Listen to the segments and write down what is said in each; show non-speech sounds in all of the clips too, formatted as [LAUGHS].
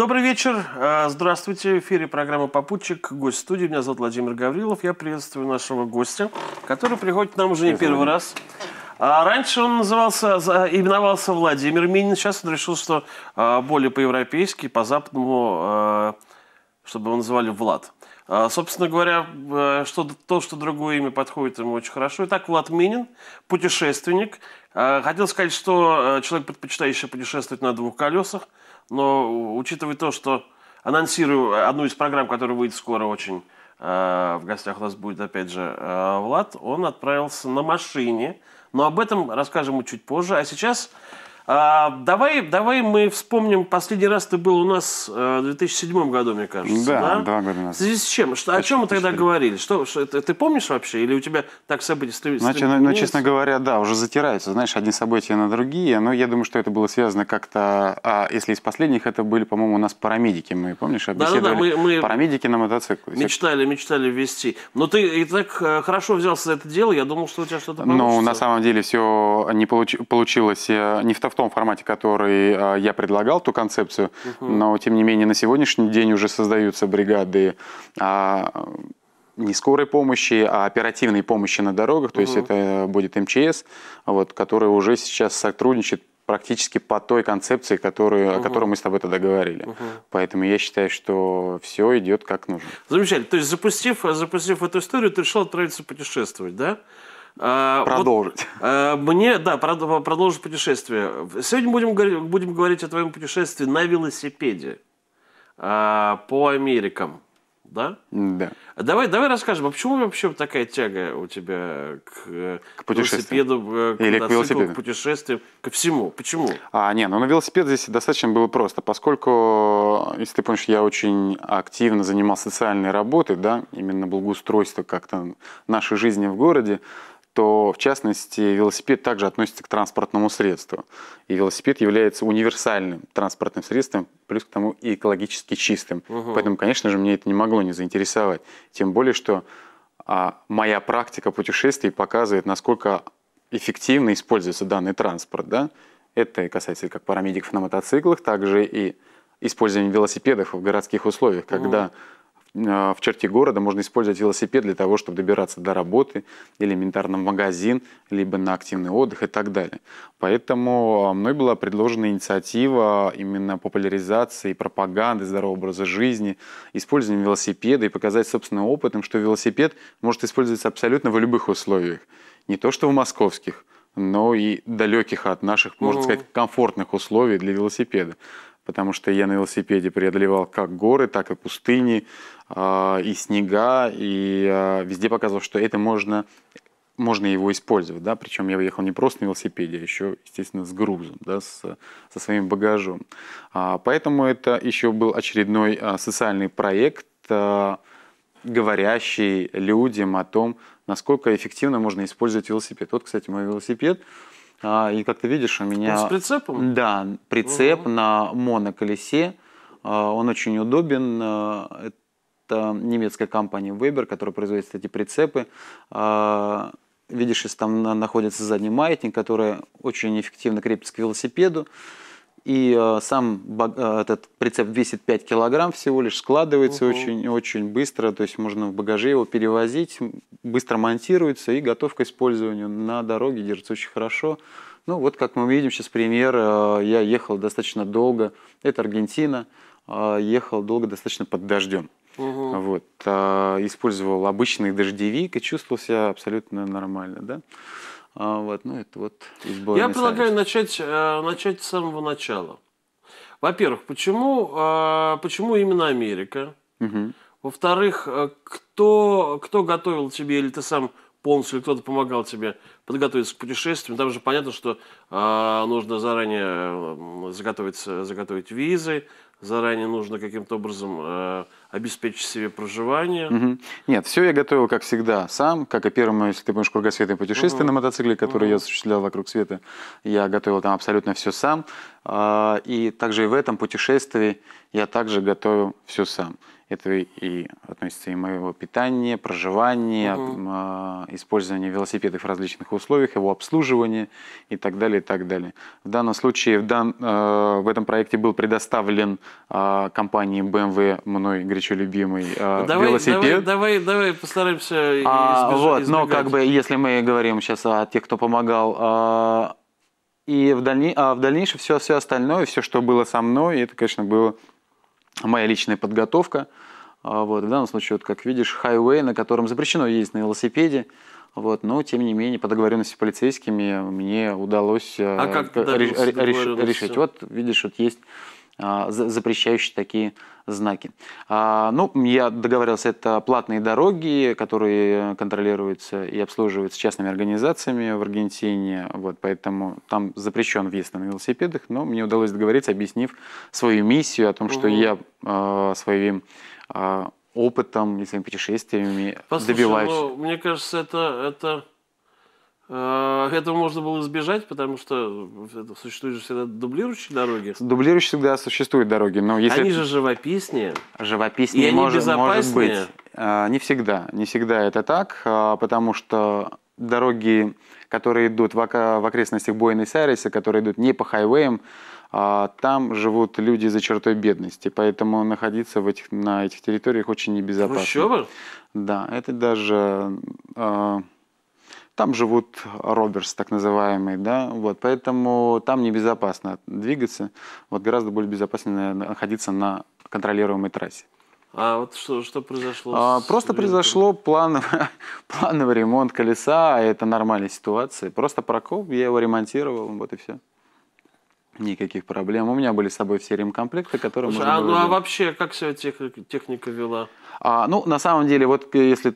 Добрый вечер. А, здравствуйте. В эфире программа «Попутчик». Гость студии. Меня зовут Владимир Гаврилов. Я приветствую нашего гостя, который приходит к нам уже не первый раз. А раньше он назывался, именовался Владимир Минин. Сейчас он решил, что а, более по-европейски, по-западному, а, чтобы его называли Влад. Собственно говоря, что, то, что другое имя подходит ему очень хорошо. Итак, Влад Минин, путешественник. Хотел сказать, что человек, предпочитающий путешествовать на двух колесах – но учитывая то, что анонсирую э, одну из программ, которая выйдет скоро очень, э, в гостях у нас будет опять же э, Влад, он отправился на машине. Но об этом расскажем мы чуть позже. А сейчас а, давай, давай мы вспомним, последний раз ты был у нас э, в 2007 году, мне кажется. Да, да? два года назад. В связи с чем? Что, о чем мы тогда говорили? Что, что ты, ты помнишь вообще? Или у тебя так события стремятся? Значит, ну, ну, ну, честно говоря, да, уже затираются, знаешь, одни события на другие. Но я думаю, что это было связано как-то, а если из последних, это были, по-моему, у нас парамедики, мы, помнишь, обеседовали? Да, да, да, мы, мы парамедики на мотоцикле. Мечтали, мечтали ввести. Но ты и так э, хорошо взялся за это дело, я думал, что у тебя что-то получится. Ну, на самом деле все не получ... получилось э, не в том том формате, который а, я предлагал, ту концепцию, угу. но тем не менее на сегодняшний день уже создаются бригады а, не скорой помощи, а оперативной помощи на дорогах, то угу. есть это будет МЧС, вот, который уже сейчас сотрудничает практически по той концепции, которую, угу. о которой мы с тобой тогда говорили. Угу. Поэтому я считаю, что все идет как нужно. Замечательно. То есть запустив, запустив эту историю, ты решил отправиться путешествовать, да? Э, продолжить. Вот, э, мне, да, продолжить путешествие. Сегодня будем, будем говорить о твоем путешествии на велосипеде э, по Америкам. Да? Да. Давай, давай расскажем, а почему вообще такая тяга у тебя к, к велосипеду, к Или к велосипеду, к путешествиям ко всему? Почему? А, не, ну на велосипед здесь достаточно было просто, поскольку, если ты помнишь, я очень активно занимался социальной работой, да, именно благоустройство как-то нашей жизни в городе, то в частности велосипед также относится к транспортному средству. И велосипед является универсальным транспортным средством, плюс к тому и экологически чистым. Угу. Поэтому, конечно же, мне это не могло не заинтересовать. Тем более, что а, моя практика путешествий показывает, насколько эффективно используется данный транспорт. Да? Это касается как парамедиков на мотоциклах, также и использования велосипедов в городских условиях, когда... А, в черте города можно использовать велосипед для того, чтобы добираться до работы, элементарно в магазин, либо на активный отдых и так далее. Поэтому а, мной была предложена инициатива именно популяризации, пропаганды здорового образа жизни, использования велосипеда и показать собственным опытом, что велосипед может использоваться абсолютно в любых условиях. Не то что в московских, но и далеких от наших, можно сказать, комфортных условий для велосипеда потому что я на велосипеде преодолевал как горы, так и пустыни, а, и снега, и а, везде показывал, что это можно, можно его использовать, да, причем я выехал не просто на велосипеде, а еще, естественно, с грузом, да, с, со своим багажом. А, поэтому это еще был очередной социальный проект, говорящий людям о том, насколько эффективно можно использовать велосипед. Вот, кстати, мой велосипед – а, и как ты видишь, у меня... Он с прицепом? Да, прицеп угу. на моноколесе. А, он очень удобен. А, это немецкая компания Weber, которая производит эти прицепы. Видишь, если там находится задний маятник, который очень эффективно крепится к велосипеду. И э, сам э, этот прицеп весит 5 килограмм всего лишь, складывается очень-очень быстро, то есть можно в багаже его перевозить, быстро монтируется и готов к использованию. На дороге держится очень хорошо. Ну вот, как мы видим сейчас пример, э, я ехал достаточно долго, это Аргентина, э, ехал долго достаточно под дождем. Угу. Вот, э, использовал обычный дождевик и чувствовал себя абсолютно нормально, да. А, вот, ну, это вот Я предлагаю начать, э, начать с самого начала. Во-первых, почему, э, почему именно Америка? Угу. Во-вторых, э, кто, кто готовил тебе, или ты сам полностью, или кто-то помогал тебе подготовиться к путешествию? Там же понятно, что нужно заранее заготовить, заготовить визы, заранее нужно каким-то образом обеспечить себе проживание. Угу. Нет, все я готовил, как всегда, сам, как и первым, если ты помнишь, кругосветное путешествие угу. на мотоцикле, которое угу. я осуществлял вокруг света, я готовил там абсолютно все сам. А, и также и в этом путешествии я также готовил все сам. Это и относится и моего питания, проживания, угу. использования велосипедов в различных условиях, его обслуживания и так далее, и так далее. В данном случае в, дан, э, в этом проекте был предоставлен а, компании BMW, эм мной горячо любимый, а, ну, давай, велосипед. Давай, давай, давай постараемся а, избежать, вот, Но как бы, если мы говорим сейчас о тех, кто помогал, и в, дальне... а в дальнейшем все, все остальное, все, что было со мной, это, конечно, было моя личная подготовка. А, вот, в данном случае, вот, как видишь, хайвей, на котором запрещено ездить на велосипеде. Вот, но, тем не менее, по договоренности с полицейскими мне удалось э, а как реш- реш- решить. Вот, видишь, вот есть а, запрещающие такие знаки. А, ну, я договорился, это платные дороги, которые контролируются и обслуживаются частными организациями в Аргентине, вот, поэтому там запрещен въезд на велосипедах, но мне удалось договориться, объяснив свою миссию о том, что я а, своим опытом и своими путешествиями Послушай, добиваюсь. Ну, мне кажется, это, это Э, этого можно было избежать, потому что э, существуют же всегда дублирующие дороги. Дублирующие всегда существуют дороги, но если... Они же живописнее. Живописнее и они может, может быть. Э, не всегда, не всегда это так, потому что дороги, которые идут в, в окрестностях Буэнос-Айреса, которые идут не по хайвеям, там живут люди за чертой бедности, поэтому находиться в этих, на этих территориях очень небезопасно. Трущобы? Да, это даже там живут роберс, так называемые, да, вот, поэтому там небезопасно двигаться, вот гораздо более безопасно находиться на контролируемой трассе. А вот что, что произошло? А, просто произошло плановый, [LAUGHS] плановый ремонт колеса, а это нормальная ситуация. Просто прокоп, я его ремонтировал, вот и все. Никаких проблем. У меня были с собой все ремкомплекты, которые Слушай, можно а, ну, было... Ну а вообще, как себя тех, техника вела? А, ну, на самом деле, вот э, если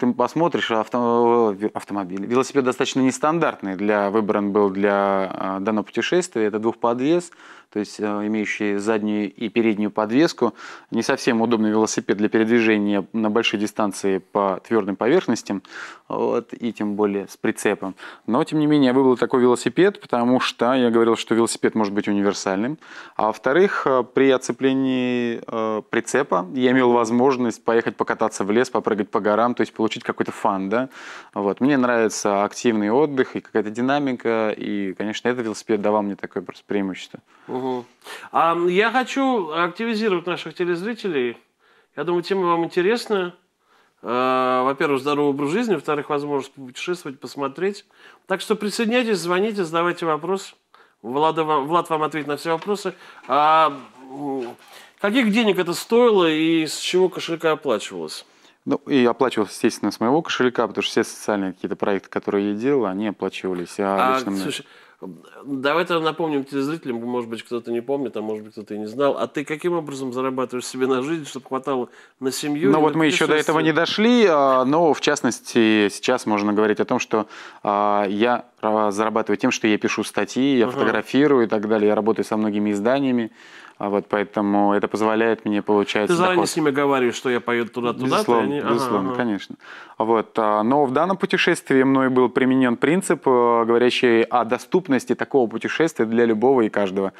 ты посмотришь, авто, э, автомобиль, велосипед достаточно нестандартный. Для, выбран был для а, данного путешествия. Это двухподвес, то есть э, имеющий заднюю и переднюю подвеску. Не совсем удобный велосипед для передвижения на большой дистанции по твердым поверхностям, вот, и тем более с прицепом. Но, тем не менее, я выбрал такой велосипед, потому что я говорил, что велосипед может быть универсальным. А во-вторых, при оцеплении э, прицепа я имел возможность поехать покататься в лес, попрыгать по горам, то есть получить какой-то фан, да. Вот. Мне нравится активный отдых и какая-то динамика, и, конечно, этот велосипед давал мне такое просто преимущество. Угу. А, я хочу активизировать наших телезрителей. Я думаю, тема вам интересна. А, во-первых, здоровый образ жизни, во-вторых, возможность путешествовать, посмотреть. Так что присоединяйтесь, звоните, задавайте вопросы. Влада, Влад вам ответит на все вопросы. А, Каких денег это стоило и с чего кошелька оплачивалось? Ну, и оплачивалось, естественно, с моего кошелька, потому что все социальные какие-то проекты, которые я делал, они оплачивались а, лично мне. Слушай, давай тогда напомним телезрителям, может быть, кто-то не помнит, а может быть, кто-то и не знал. А ты каким образом зарабатываешь себе на жизнь, чтобы хватало на семью? Ну, вот мы еще до этого не дошли, а, но, в частности, сейчас можно говорить о том, что а, я зарабатываю тем, что я пишу статьи, я ага. фотографирую и так далее, я работаю со многими изданиями. А вот поэтому это позволяет мне получать Ты заранее доход. с ними говоришь, что я поеду туда-туда? Безусловно, они... безусловно ага, ага. конечно. Вот. А, но в данном путешествии мной был применен принцип, э, говорящий о доступности такого путешествия для любого и каждого.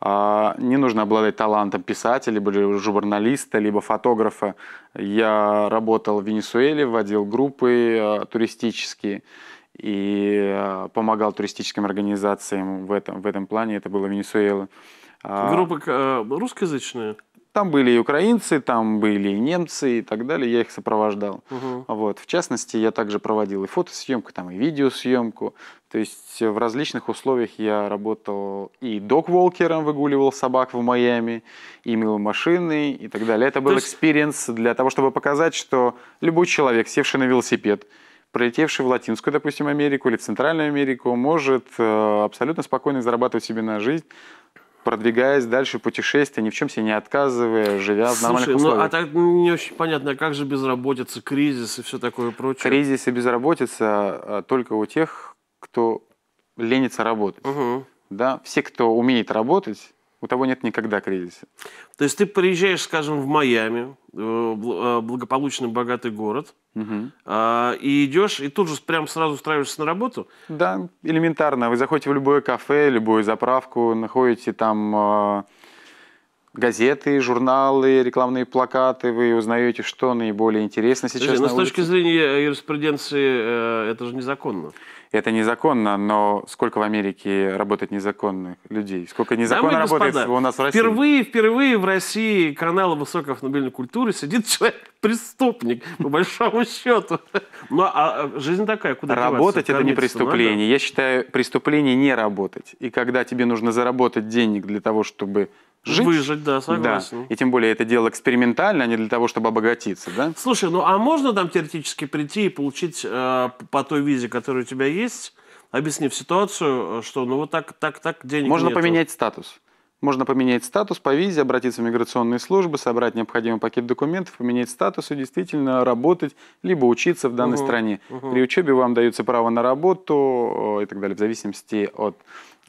А, не нужно обладать талантом писателя, либо журналиста, либо фотографа. Я работал в Венесуэле, вводил группы э, туристические и э, помогал туристическим организациям в этом, в этом плане. Это было Венесуэла. Венесуэла. А, группы э, русскоязычная? Там были и украинцы, там были и немцы и так далее. Я их сопровождал. Угу. Вот. В частности, я также проводил и фотосъемку, там, и видеосъемку. То есть э, в различных условиях я работал и док-волкером, выгуливал собак в Майами, и мыл машины и так далее. Это был экспириенс есть... для того, чтобы показать, что любой человек, севший на велосипед, пролетевший в Латинскую, допустим, Америку или в Центральную Америку, может э, абсолютно спокойно зарабатывать себе на жизнь продвигаясь дальше путешествия, ни в чем себе не отказывая, живя Слушай, в нормальных условиях. Ну, а так не очень понятно, а как же безработица, кризис и все такое прочее? Кризис и безработица а, только у тех, кто ленится работать. Угу. Да? Все, кто умеет работать, у того нет никогда кризиса. То есть ты приезжаешь, скажем, в Майами, э, э, благополучный богатый город – Угу. А, и идешь, и тут же прям сразу устраиваешься на работу? Да, элементарно. Вы заходите в любое кафе, любую заправку, находите там э, газеты, журналы, рекламные плакаты, вы узнаете, что наиболее интересно сейчас Подожди, ну, на Но улице. с точки зрения э, юриспруденции э, это же незаконно это незаконно, но сколько в Америке работает незаконных людей? Сколько незаконно Дамы работает господа, у нас в России? Впервые, впервые в России канала высокой автомобильной культуры сидит человек, [LAUGHS] преступник, по большому счету. Ну, а, а жизнь такая, куда Работать – это не ну, а преступление. Я считаю, преступление – не работать. И когда тебе нужно заработать денег для того, чтобы жить. Выжить, да, согласен. Да. И тем более это дело экспериментально, а не для того, чтобы обогатиться, да? Слушай, ну а можно там теоретически прийти и получить э, по той визе, которая у тебя есть, объяснив ситуацию, э, что ну вот так, так, так денег Можно нету. поменять статус. Можно поменять статус по визе, обратиться в миграционные службы, собрать необходимый пакет документов, поменять статус и действительно работать, либо учиться в данной угу, стране. Угу. При учебе вам дается право на работу э, и так далее, в зависимости от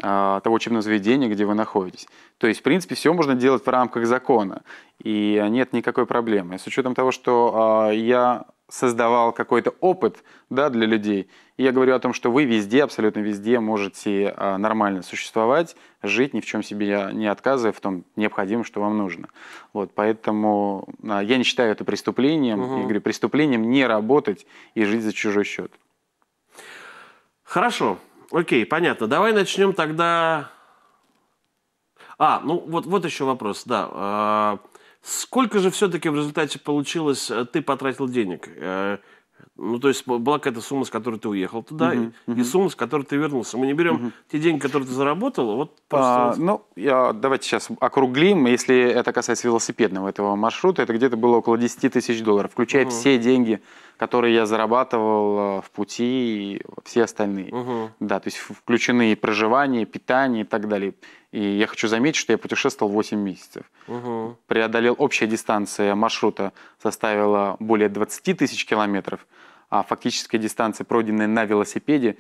а, того учебного заведения, где вы находитесь. То есть, в принципе, все можно делать в рамках закона, и нет никакой проблемы. С учетом того, что а, я создавал какой-то опыт да, для людей, я говорю о том, что вы везде, абсолютно везде можете а, нормально существовать, жить, ни в чем себе не отказывая в том необходимом, что вам нужно. Вот, поэтому я не считаю это преступлением. Угу. Я говорю, преступлением не работать и жить за чужой счет. Хорошо. Окей, понятно. Давай начнем тогда... А, ну вот, вот еще вопрос, да. А, сколько же все-таки в результате получилось, э, ты потратил денег? Э, ну, то есть была какая-то сумма, с которой ты уехал туда, uh-huh, и, uh-huh. и сумма, с которой ты вернулся. Мы не берем uh-huh. те деньги, которые ты заработал, а вот а, просто... А, ну, я, давайте сейчас округлим. Если это касается велосипедного этого маршрута, это где-то было около 10 тысяч долларов, включая uh-huh. все деньги, которые я зарабатывал э, в пути и все остальные. Uh-huh. Да, то есть включены и проживание, и питание и так далее. И я хочу заметить, что я путешествовал 8 месяцев. Угу. Преодолел общая дистанция маршрута, составила более 20 тысяч километров, а фактическая дистанция, пройденная на велосипеде,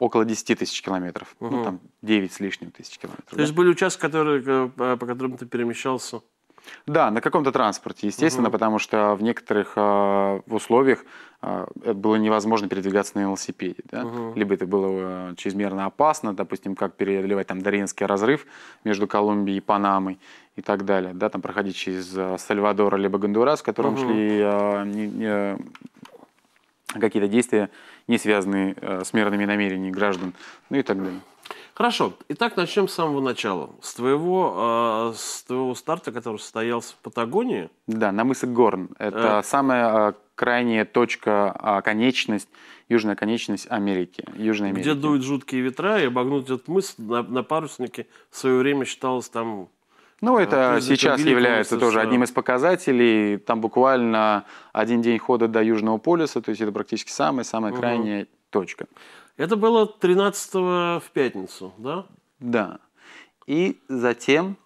около 10 тысяч километров. Угу. Ну, там 9 с лишним тысяч километров. То да? есть были участки, которые, э, по которым ты перемещался? Да, на каком-то транспорте, естественно, угу. потому что в некоторых э, условиях э, было невозможно передвигаться на велосипеде. Да? Угу. Либо это было а, чрезмерно опасно, допустим, как преодолевать там Даринский разрыв между Колумбией и Панамой и так далее, да, там проходить через э, Сальвадора либо Гондурас, в котором угу. шли э, не, какие-то действия, не связанные э, с мирными намерениями граждан, ну и так далее. Хорошо, итак, начнем с самого начала. С твоего, э, с твоего старта, который состоялся в Патагонии. Да, на мысе Горн. Это э... самая э, крайняя точка, э, конечность, южная конечность Америки, южная. Америки. Где дуют жуткие ветра, и обогнуть этот мыс на, на паруснике в свое время считалось там ну, э, это а, сейчас является полюса, тоже одним из показателей. Там буквально один день хода до Южного полюса, то есть это практически самая-самая угу. крайняя точка. Это было 13 в пятницу, да? Да. И затем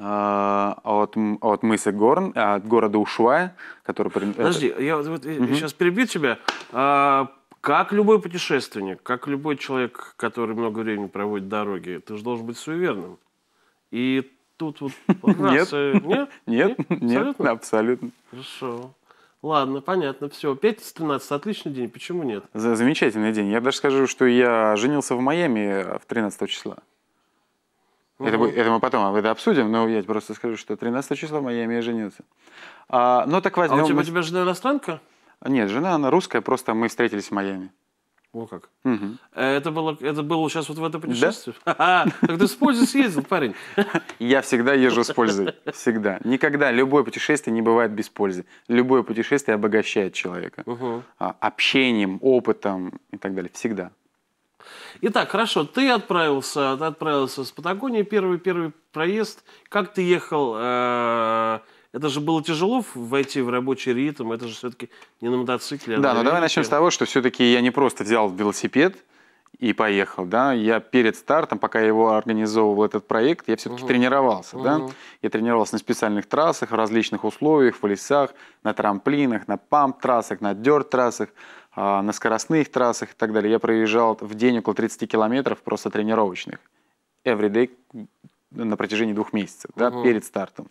а, от, от мыса Горн, от города Ушуая, который... Подожди, это... я вот, угу. Э, сейчас перебью тебя. А, как любой путешественник, как любой человек, который много времени проводит в дороге, ты же должен быть суеверным. И тут вот... [LAUGHS] Э, нет, нет, нет, абсолютно. Хорошо. Ладно, понятно, все. Пятница 13, отличный день, почему нет? За замечательный день. Я даже скажу, что я женился в Майами э, в 13 числа. Угу. Это, это мы потом это обсудим, но я просто скажу, что 13 числа в Майами я женился. А, ну так возьмем... А у тебя, у тебя жена иностранка? Нет, жена, она русская, просто мы встретились в Майами. О как. Угу. Это, было, это было сейчас вот в это путешествие? Да? [LAUGHS] Так ты с пользой съездил, парень. [LAUGHS] Я всегда езжу с пользой. Всегда. Никогда. Любое путешествие не бывает без пользы. Любое путешествие обогащает человека. Угу. Общением, опытом и так далее. Всегда. Итак, хорошо, ты отправился, ты отправился с Патагонии, первый-первый проезд. Как ты ехал э, это же было тяжело войти в рабочий ритм, это же все-таки не на мотоцикле. А да, но давай начнем с того, что все-таки я не просто взял велосипед и поехал, да, я перед стартом, пока я его организовывал, этот проект, я все-таки угу. тренировался, угу. да, я тренировался на специальных трассах, в различных условиях, в лесах, на трамплинах, на памп-трассах, на дерт-трассах, а, на скоростных трассах и так далее. Я проезжал в день около 30 километров просто тренировочных, everyday на протяжении двух месяцев, угу. да, перед стартом.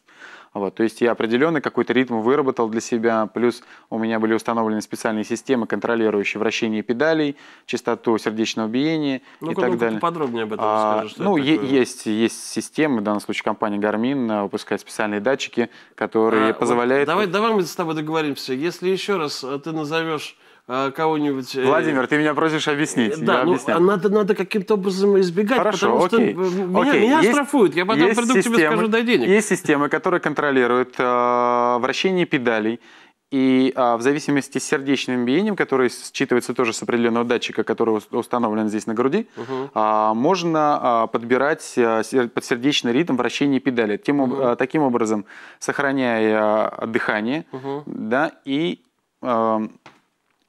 Вот, то есть я определенный какой-то ритм выработал для себя, плюс у меня были установлены специальные системы, контролирующие вращение педалей, частоту сердечного биения ну и так ну далее. подробнее об этом расскажешь. А, ну, е- такое? есть, есть системы, в данном случае компания Garmin э, выпускает специальные датчики, которые а, позволяют... Вот, давай, давай мы с тобой договоримся. Если еще раз э, ты назовешь а, кого-нибудь... Э, Владимир, ты меня просишь объяснить. Да, я ну, а надо, надо каким-то образом избегать, Хорошо, потому окей, что э, меня, окей. меня есть, штрафуют. Я потом приду системы, к тебе скажу, дай денег. Есть системы, которые контролируют э, вращение педалей, и а, в зависимости с сердечным биением, которое считывается тоже с определенного датчика, который установлен здесь на груди, угу. а, можно а, подбирать а, сер, подсердечный ритм вращение педали, тем, угу. а, таким образом сохраняя дыхание угу. да, и а,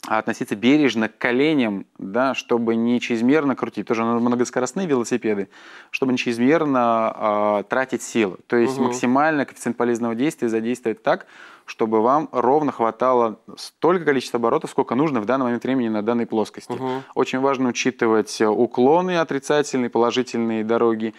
а относиться бережно к коленям, да, чтобы не чрезмерно крутить, тоже многоскоростные велосипеды, чтобы не чрезмерно э, тратить силы. То есть угу. максимально коэффициент полезного действия задействовать так, чтобы вам ровно хватало столько количества оборотов, сколько нужно в данный момент времени на данной плоскости. Угу. Очень важно учитывать э, уклоны отрицательные, положительные дороги,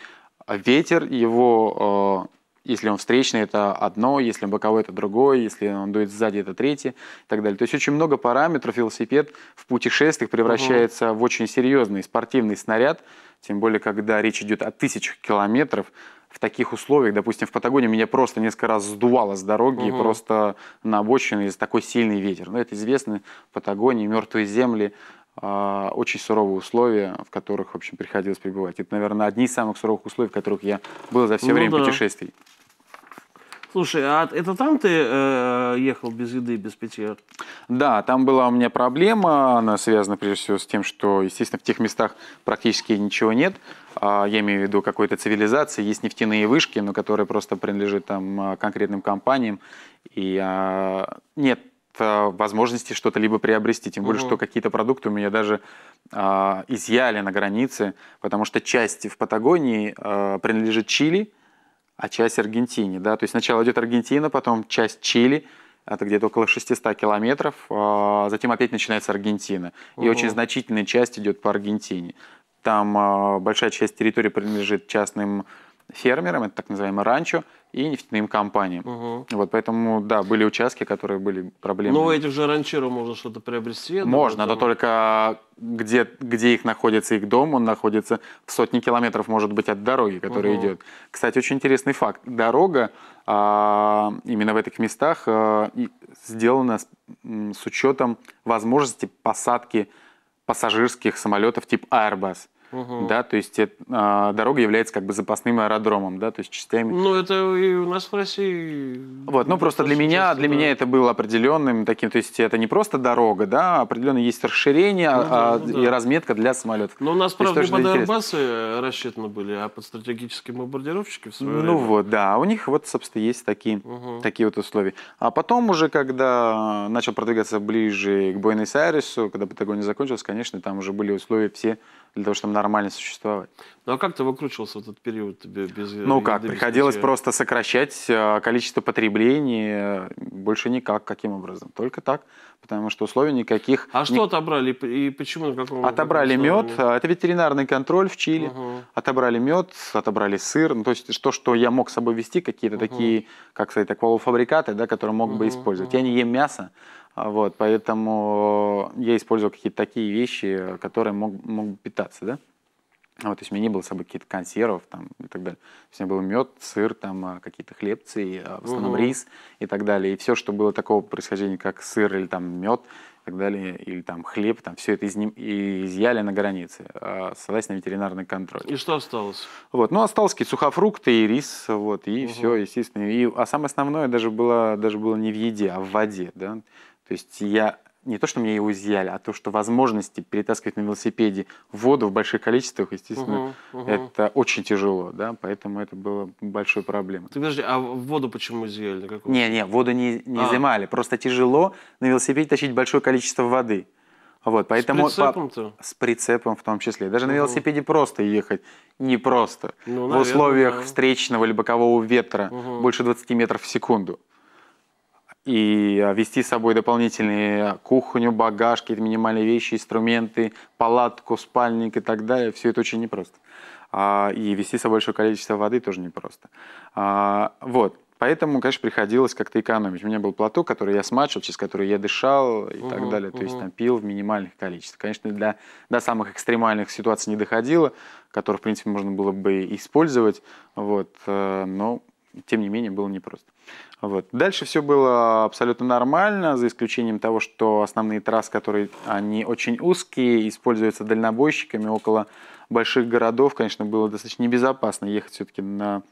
ветер, его э, если он встречный, это одно, если он боковой, это другое, если он дует сзади, это третье и так далее. То есть очень много параметров велосипед в путешествиях превращается угу. в очень серьезный спортивный снаряд, тем более, когда речь идет о тысячах километров, в таких условиях, допустим, в Патагонии меня просто несколько раз сдувало с дороги, угу. просто на обочину из такой сильный ветер. Но это известно, Патагонии, мертвые земли, а, очень суровые условия, в которых, в общем, приходилось пребывать. Это, наверное, одни из самых суровых условий, в которых я был за все ну, время да. путешествий. Слушай, а это там ты э, ехал без еды, без питья? Да, там была у меня проблема. Она связана прежде всего с тем, что, естественно, в тех местах практически ничего нет. А, я имею в виду какой-то цивилизации. Есть нефтяные вышки, но которые просто принадлежат там а, конкретным компаниям. И э, нет возможности что-то либо приобрести. Тем более, угу. что какие-то продукты у меня даже э, изъяли на границе, потому что часть в Патагонии э, принадлежит Чили, угу а часть Аргентине. Да? То есть сначала идет Аргентина, потом часть Чили, это где-то около 600 километров, а затем опять начинается Аргентина. И очень значительная часть идет по Аргентине. Там а, большая часть территории принадлежит частным фермерам, это так называемое ранчо, и нефтяным компаниям. Угу. Вот поэтому, да, были участки, которые были проблемы. Но у этих же ранчеров можно что-то приобрести? Можно, но только где, где их находится их дом, он находится в сотни километров, может быть, от дороги, которая угу. идет. Кстати, очень интересный факт. Дорога а, именно в этих местах а, сделана с, с учетом возможности посадки пассажирских самолетов типа Airbus. Угу. Да, то есть это, а, дорога является как бы запасным аэродромом, да, то есть частями. Ну, это и у нас в России. Вот, ну просто для меня, для да. меня это было определенным таким, то есть это не просто дорога, да, а определенно есть расширение ну, да, а, ну, да. и разметка для самолетов. Но ну, у нас, правда, не под Airbus рассчитаны были, а под стратегические бомбардировщики в свое Ну время. вот, да, а у них вот, собственно, есть такие, угу. такие вот условия. А потом уже, когда начал продвигаться ближе к Буэнос-Айресу, когда Патагония закончилась, конечно, там уже были условия все для того, чтобы нормально существовать. Ну а как ты выкручивался в этот период без Ну как, без приходилось без... просто сокращать э, количество потреблений, э, больше никак, каким образом, только так, потому что условий никаких... А что отобрали и почему? Какого, отобрали мед, э, это ветеринарный контроль в Чили, угу. отобрали мед, отобрали сыр, ну, то есть то, что я мог с собой вести, какие-то угу. такие, как сказать, так, полуфабрикаты, да, которые мог угу, бы использовать. Угу. Я не ем мясо, вот, поэтому я использовал какие-то такие вещи, которые мог, мог питаться, да. Вот, то есть у меня не было с собой каких-то консервов там, и так далее. То есть у меня был мед, сыр, там, а, какие-то хлебцы, и а, в основном угу. рис и так далее. И все, что было такого происхождения, как сыр или там мед и так далее, или там хлеб, там все это из изъяли на границе, а, ссылаясь на ветеринарный контроль. И что осталось? Вот, ну, осталось какие-то сухофрукты и рис, вот, и угу. все, естественно. И, а самое основное даже было, даже было не в еде, а в воде, да. То есть я не то, что мне его изъяли, а то, что возможности перетаскивать на велосипеде воду в больших количествах, естественно, угу, угу. это очень тяжело, да, поэтому это было большой проблемой. Ты подожди, а воду почему изъяли? Какую? Не, не, воду не, не а. изымали, просто тяжело на велосипеде тащить большое количество воды. Вот, поэтому с прицепом-то? По, с прицепом в том числе. Даже угу. на велосипеде просто ехать непросто. Ну, наверное, в условиях да. встречного или бокового ветра угу. больше 20 метров в секунду и а, вести с собой дополнительные а, кухню, багаж, какие-то минимальные вещи, инструменты, палатку, спальник и так далее. Все это очень непросто. А, и вести с собой большое количество воды тоже непросто. Вот. Поэтому, конечно, приходилось как-то экономить. У меня был платок, который я смачивал, через который я дышал и угу, так далее. То угу. есть там пил в минимальных количествах. Конечно, для, до самых экстремальных ситуаций не доходило, которые, в принципе, можно было бы использовать. Вот. Э, но, тем не менее, было непросто. Вот. Дальше все было абсолютно нормально, за исключением того, что основные трассы, которые они очень узкие, используются дальнобойщиками около больших городов, конечно, было достаточно небезопасно ехать все-таки на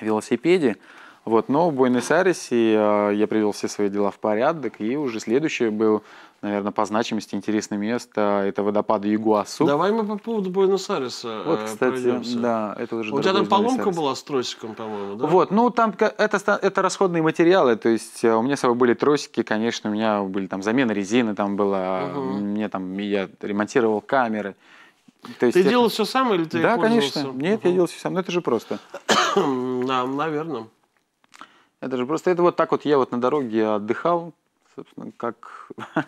велосипеде. Вот, но в Буэнос-Айресе э, я привел все свои дела в порядок, и уже следующее был наверное, по значимости интересное место. Это водопады Ягуасу. Давай мы по поводу Буэнос-Айреса э, Вот, кстати, пройдемся. да, это уже У тебя там поломка была с тросиком, по-моему, да? Вот, ну там это, это расходные материалы, то есть э, у меня с собой были тросики, конечно, у меня были там замена резины там было. угу. мне там, я ремонтировал камеры. То есть ты это... делал все сам или ты Да, конечно. Нет, угу. я делал все сам, но это же просто. [COUGHS] да, наверное. Это же просто, это вот так вот я вот на дороге отдыхал, собственно, как... [LAUGHS]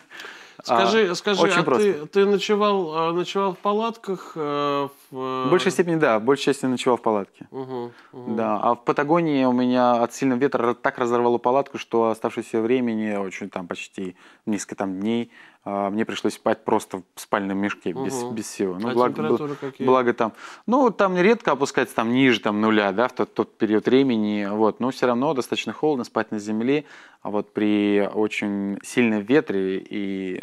А, скажи, а, скажи, очень а просто. ты, ты ночевал, а, ночевал в палатках? Э, в... Э, в большей степени, да, в большей части ночевал в палатке. Угу, угу. Да, а в Патагонии у меня от сильного ветра так разорвало палатку, что оставшееся времени, очень там почти несколько там дней, а, мне пришлось спать просто в спальном мешке, угу. без, без всего. Ну, а благо, температуры какие? Благо там, ну, там редко опускается, там ниже там, нуля, да, в тот, тот период времени, вот, но все равно достаточно холодно спать на земле, а вот при очень сильном ветре и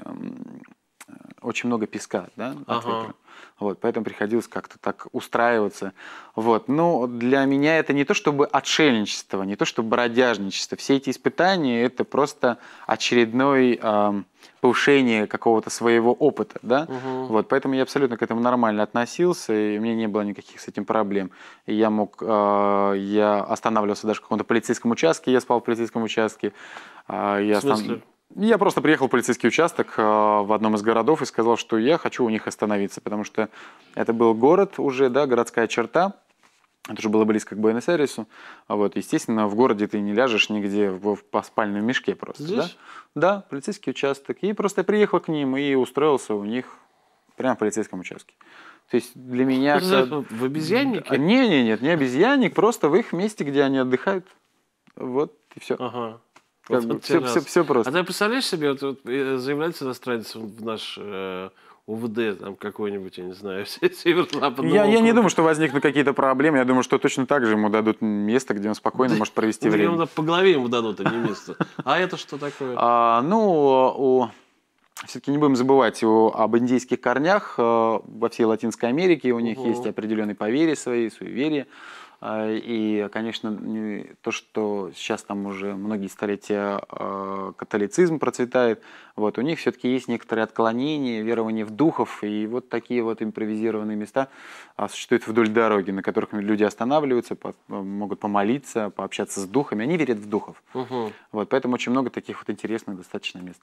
очень много песка, да, от ветра. Вот, поэтому приходилось как-то так устраиваться. Вот. Но ну, для меня это не то чтобы отшельничество, не то чтобы бродяжничество. Все эти испытания – это просто очередной... Эм, повышение какого-то своего опыта, да, угу. вот, поэтому я абсолютно к этому нормально относился, и у меня не было никаких с этим проблем, и я мог, э, я останавливался даже в каком-то полицейском участке, я спал в полицейском участке, э, я в Я просто приехал в полицейский участок а, в одном из городов и сказал, что я хочу у них остановиться, потому что это был город уже, да, городская черта. Это же было близко к Буэнос-Айресу. А вот, естественно, в городе ты не ляжешь нигде, в, по спальном мешке просто. Здесь? Да? да, полицейский участок. И просто я приехал к ним и устроился у них прямо в полицейском участке. То есть для меня... это... В обезьяннике? А, не, не, нет, не обезьянник, просто в их месте, где они отдыхают. Вот и все. Ага. Как вот, бы, вот все, все, все, все просто. А ты представляешь себе, вот, вот э, заявляется иностранец в наш... Э УВД там какой-нибудь, я не знаю, [LAUGHS] северо-западного я, я не думаю, что возникнут какие-то проблемы. Я думаю, что точно так же ему дадут место, где он спокойно да, может провести да, время. По голове ему дадут, а не место. А это что такое? А, ну, у... Все-таки не будем забывать о, об индейских корнях. Э, во всей Латинской Америке у них угу. есть определенные поверья свои, суеверия. Э, и, конечно, ну то, что сейчас там уже многие столетия э, католицизм процветает, вот, у них все-таки есть некоторые отклонения, верования в духов, и вот такие вот импровизированные места а, существуют вдоль дороги, на которых люди останавливаются, э, могут помолиться, пообщаться с духами. Они верят в духов. Угу. Вот, поэтому очень много таких вот интересных достаточно мест.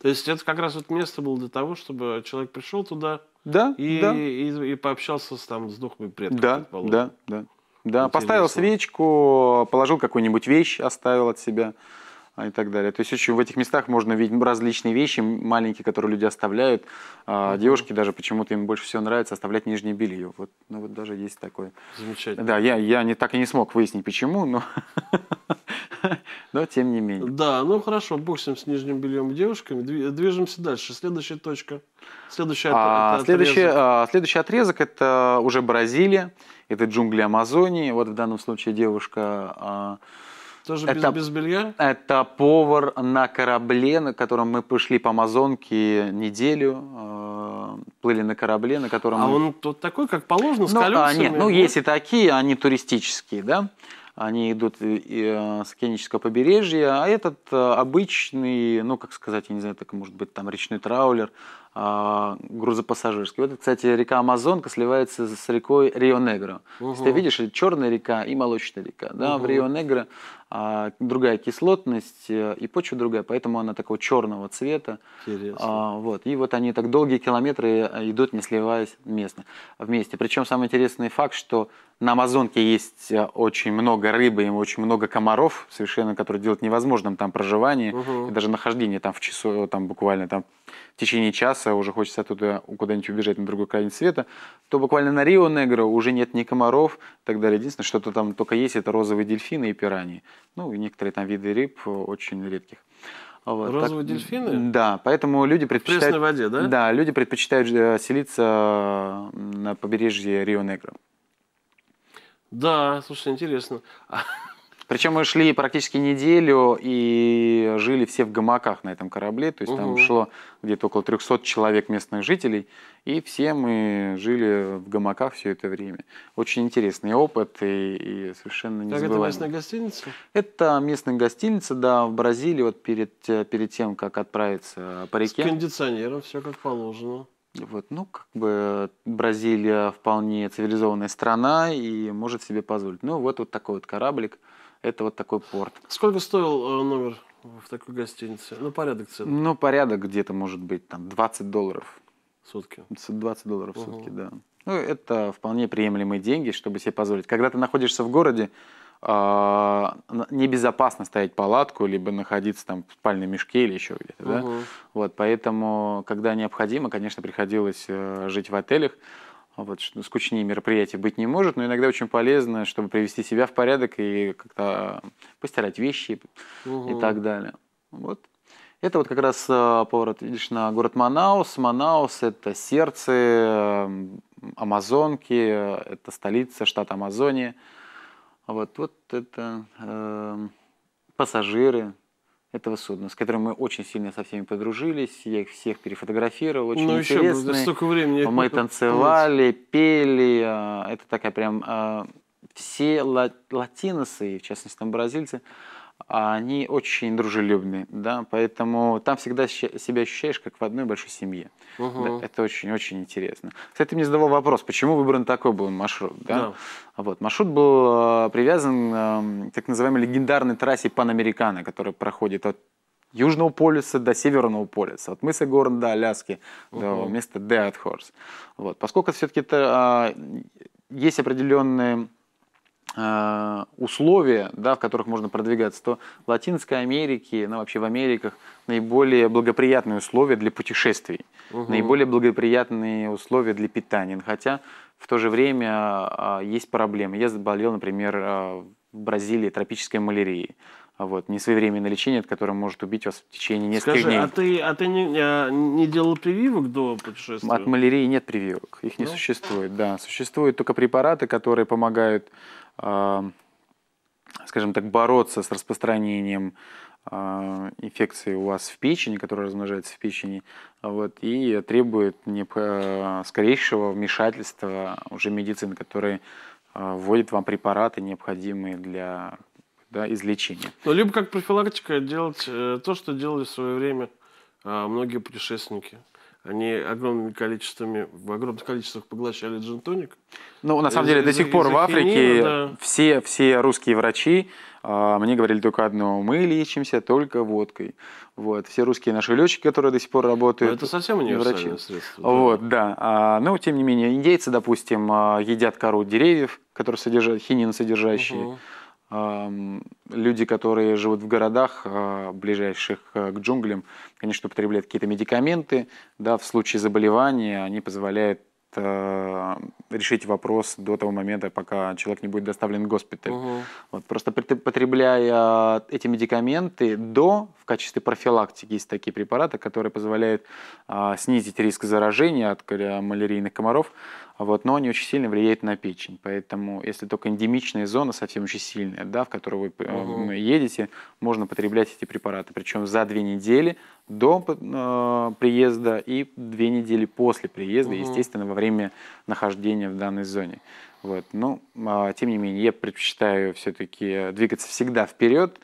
То есть это как раз вот место было для того, чтобы человек пришел туда, да, и, да. И, и, и пообщался с, там, с духами предков. Да, да, да. Да, Интересно. поставил свечку, положил какую-нибудь вещь, оставил от себя а, и так далее. То есть очень в этих местах можно видеть различные вещи, маленькие, которые люди оставляют. А угу. девушки даже почему-то им больше всего нравится оставлять нижнее белье. Вот, ну вот даже есть такое. Замечательно. Да, я, я не, так и не смог выяснить, почему, но... [LAUGHS] но тем не менее. Да, ну хорошо, бог с ним, с нижним бельем и девушками. Движемся дальше. Следующая точка. Следующая, а, это следующий, отрезок. А, следующий отрезок – это уже Бразилия это джунгли Амазонии. Вот в данном случае девушка... А, Тоже это, без, без белья? Это повар на корабле, на котором мы пошли по Амазонке неделю. Э, плыли на корабле, на котором... А мы... он тут такой, как положено, с ну, колесами? А, нет, ну, есть и такие, они туристические, да. Они идут э, с океанического побережья, а этот э, обычный, ну, как сказать, я не знаю, так может быть, там речной траулер, а, грузопассажирский. Вот, кстати, река Амазонка сливается с рекой Рио-Негро. Угу. Ты видишь, черная река и молочная река. Да? Угу. В Рио-Негро а, другая кислотность э, и почва другая, поэтому она такого черного цвета. Интересно. А, вот. И вот они так долгие километры э, идут, не сливаясь местно, вместе. Причем самый интересный факт, что на Амазонке есть э, очень много рыбы и очень много комаров, совершенно, которые делают невозможным там проживание, угу. и даже нахождение там в часу, там буквально там в течение часа уже хочется оттуда куда-нибудь убежать на другой край света, то буквально на Рио-Негро уже нет ни комаров и так далее. Единственное, что-то там только есть, это розовые дельфины и пираньи ну и некоторые там виды рыб э, очень редких. Вот, Розовые так, дельфины? Да, поэтому люди предпочитают... В пресной воде, да? Да, люди предпочитают э, селиться на побережье Рио-Негро. Да, слушай, интересно. А причем мы шли практически неделю и жили все в гамаках на этом корабле. То есть угу. там шло где-то около 300 человек местных жителей. И все мы жили в гамаках все это время. Очень интересный опыт и, и совершенно не Так это местная гостиница? Это местная гостиница, да, в Бразилии, вот перед, перед тем, как отправиться по реке. С кондиционером все как положено. Вот, ну, как бы Бразилия вполне цивилизованная страна и может себе позволить. Ну, вот, вот такой вот кораблик. Это вот такой порт. Сколько стоил э, номер в такой гостинице? Ну, порядок цен. Ну, порядок где-то может быть там 20 долларов. В сутки? 20 долларов в угу. сутки, да. Ну, это вполне приемлемые деньги, чтобы себе позволить. Когда ты находишься в городе, а, небезопасно ставить палатку, либо находиться там в спальном мешке или еще где-то. Угу. Да? Вот, поэтому, когда необходимо, конечно, приходилось э, жить в отелях. А вот, что ну, скучнее мероприятий быть не может, но иногда очень полезно, чтобы привести себя в порядок и как-то постирать вещи угу. и так далее. Вот. Это вот как раз а, поворот, видишь, на город Манаус. Манаус – это сердце эм, Амазонки, это столица штата Амазония. Вот, вот это э, пассажиры, этого судна, с которым мы очень сильно со всеми подружились, я их всех перефотографировал, очень ну, интересно. Еще столько времени. Мы танцевали, пели, а, это такая прям а, все латиносы, в частности там бразильцы, а они очень дружелюбны, да, поэтому там всегда себя ощущаешь как в одной большой семье. Угу. Да, это очень-очень интересно. Кстати, ты мне задавал вопрос, почему выбран такой был маршрут, да? да. Вот, маршрут был а, привязан к так называемой легендарной трассе Панамерикана, которая проходит от Южного полюса до Северного полюса, от мыса Горн до Аляски, угу. до места Деатхорс. Вот, поскольку все-таки это, а, есть определенные Э, условия, да, в которых можно продвигаться, то в Латинской Америке, ну вообще в Америках наиболее благоприятные условия для путешествий, угу. наиболее благоприятные условия для питания. Хотя в то же время а, есть проблемы. Я заболел, например, э, в Бразилии тропической малярией. Вот, не своевременное лечение, которое может убить вас в течение нескольких Скажи, дней. А ты, а ты не, а, не делал прививок до путешествия? От малярии нет прививок, их ну? не существует. Да, существуют только препараты, которые помогают а, скажем так, бороться с распространением а, инфекции у вас в печени, которая размножается в печени, вот, и требует а, скорейшего вмешательства уже медицины, которая вводит вам препараты, необходимые для да, излечения. Ну, либо как профилактика делать э, то, что делали в свое время многие путешественники, они огромными количествами, в огромных количествах поглощали джентоник. Ну, на самом деле, до сих пор в Африке да. все, все русские врачи э, мне говорили только одно, мы лечимся только водкой. Вот. Все русские наши летчики, которые до сих пор работают. Но ну, это совсем не врачи. средство. Да. Вот, да. А, но, ну, тем не менее, индейцы, допустим, а, едят кору деревьев, которые содержат, хинин содержащие. Угу люди, которые живут в городах, а, ближайших э, к джунглям, конечно, употребляют какие-то медикаменты. Да, в случае заболевания они позволяют э, решить вопрос до того момента, пока человек не будет доставлен в госпиталь. Угу. Вот, просто потребляя эти медикаменты до, в качестве профилактики есть такие препараты, которые позволяют а, снизить риск заражения от малярийных комаров, вот, но они очень сильно влияют на печень, поэтому если только эндемичная зона совсем очень сильная, да, в которую вы угу. едете, можно потреблять эти препараты, причем за две недели до э, приезда и две недели после приезда, угу. естественно, во время нахождения в данной зоне. Вот, но ну, э, а, тем не менее я предпочитаю все-таки э, двигаться всегда вперед,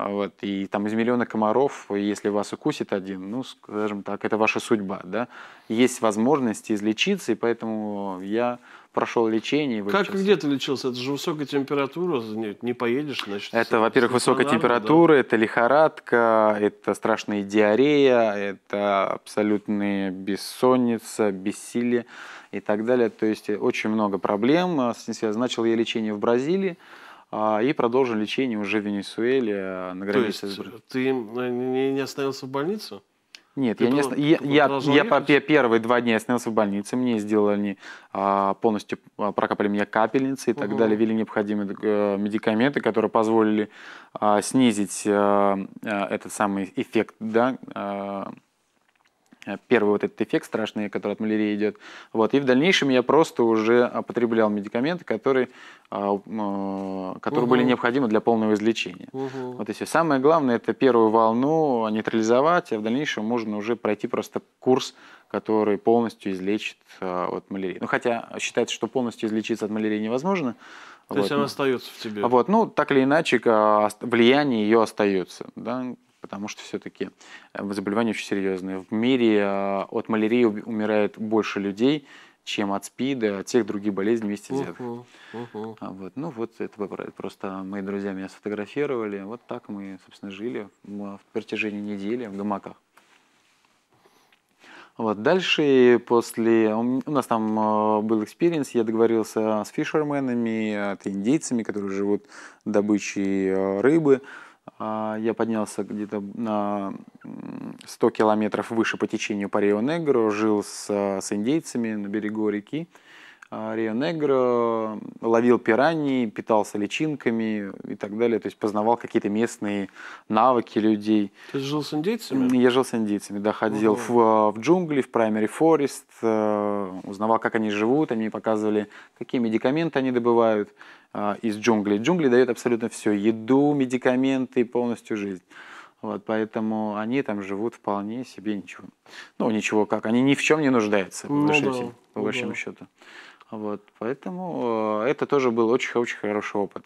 а вот, и там из миллиона комаров, если вас укусит один, ну, скажем так, это ваша судьба, да. Есть возможность излечиться, и поэтому я прошел лечение. Как и где ты лечился? Это же высокая температура, нет, не поедешь, значит. Это, во-первых, высокая температура, да. это лихорадка, это страшная диарея, это абсолютная бессонница, бессилие и так далее. То есть э, очень много проблем э, с Начал я лечение в Бразилии. А, и продолжил лечение уже в Венесуэле э, на границе. То есть, ты э, не, не остановился в больнице? Нет, ты я, был, не, я, я, ехать? я первые два дня остановился в больнице, мне сделали а, полностью, а, прокапали меня капельницы и так угу. далее, ввели необходимые а, медикаменты, которые позволили а, снизить а, этот самый эффект, да, а, Э, первый вот этот эффект страшный, который от малярии идет. Вот. И в дальнейшем я просто уже потреблял медикаменты, которые, а, э, которые угу. были необходимы для полного излечения. Угу. Вот и все. Самое главное, это первую волну нейтрализовать, а в дальнейшем можно уже пройти просто курс который полностью излечит э, от малярии. Ну, хотя считается, что полностью излечиться от малярии невозможно, то вот. есть она остается в тебе. Вот, ну, так или иначе, а, влияние ее остается. Да? потому что все-таки э, заболевания очень серьезные. В мире а, от малярии умирает больше людей, чем от СПИДа, от тех других болезней вместе взятых. Uh-huh, вот, ну вот это просто мои друзья меня сфотографировали, вот так мы, собственно, жили в протяжении недели в гамаках. Вот, дальше, после, у нас там а, был экспириенс, я договорился с фишерменами, это индейцами, которые живут добычей рыбы, а, я поднялся где-то на 100 километров выше по течению по Рио-Негро, жил с, а, с индейцами на берегу реки а, Рио-Негро, ловил пираньи, питался личинками и так далее, то есть познавал какие-то местные навыки людей. Ты жил с индейцами? Я жил с индейцами, да, ходил угу. в, в джунгли, в Primary Forest, э, узнавал, как они живут, они показывали, какие медикаменты они добывают, а, из джунглей. Джунгли дают абсолютно все. Еду, медикаменты, и полностью жизнь. Вот, поэтому они там живут вполне себе ничего. Ну, ничего как. Они ни в чем не нуждаются, по, ну, большому, да, по ну большому да. счету. Вот, поэтому э, это тоже был очень-очень хороший опыт.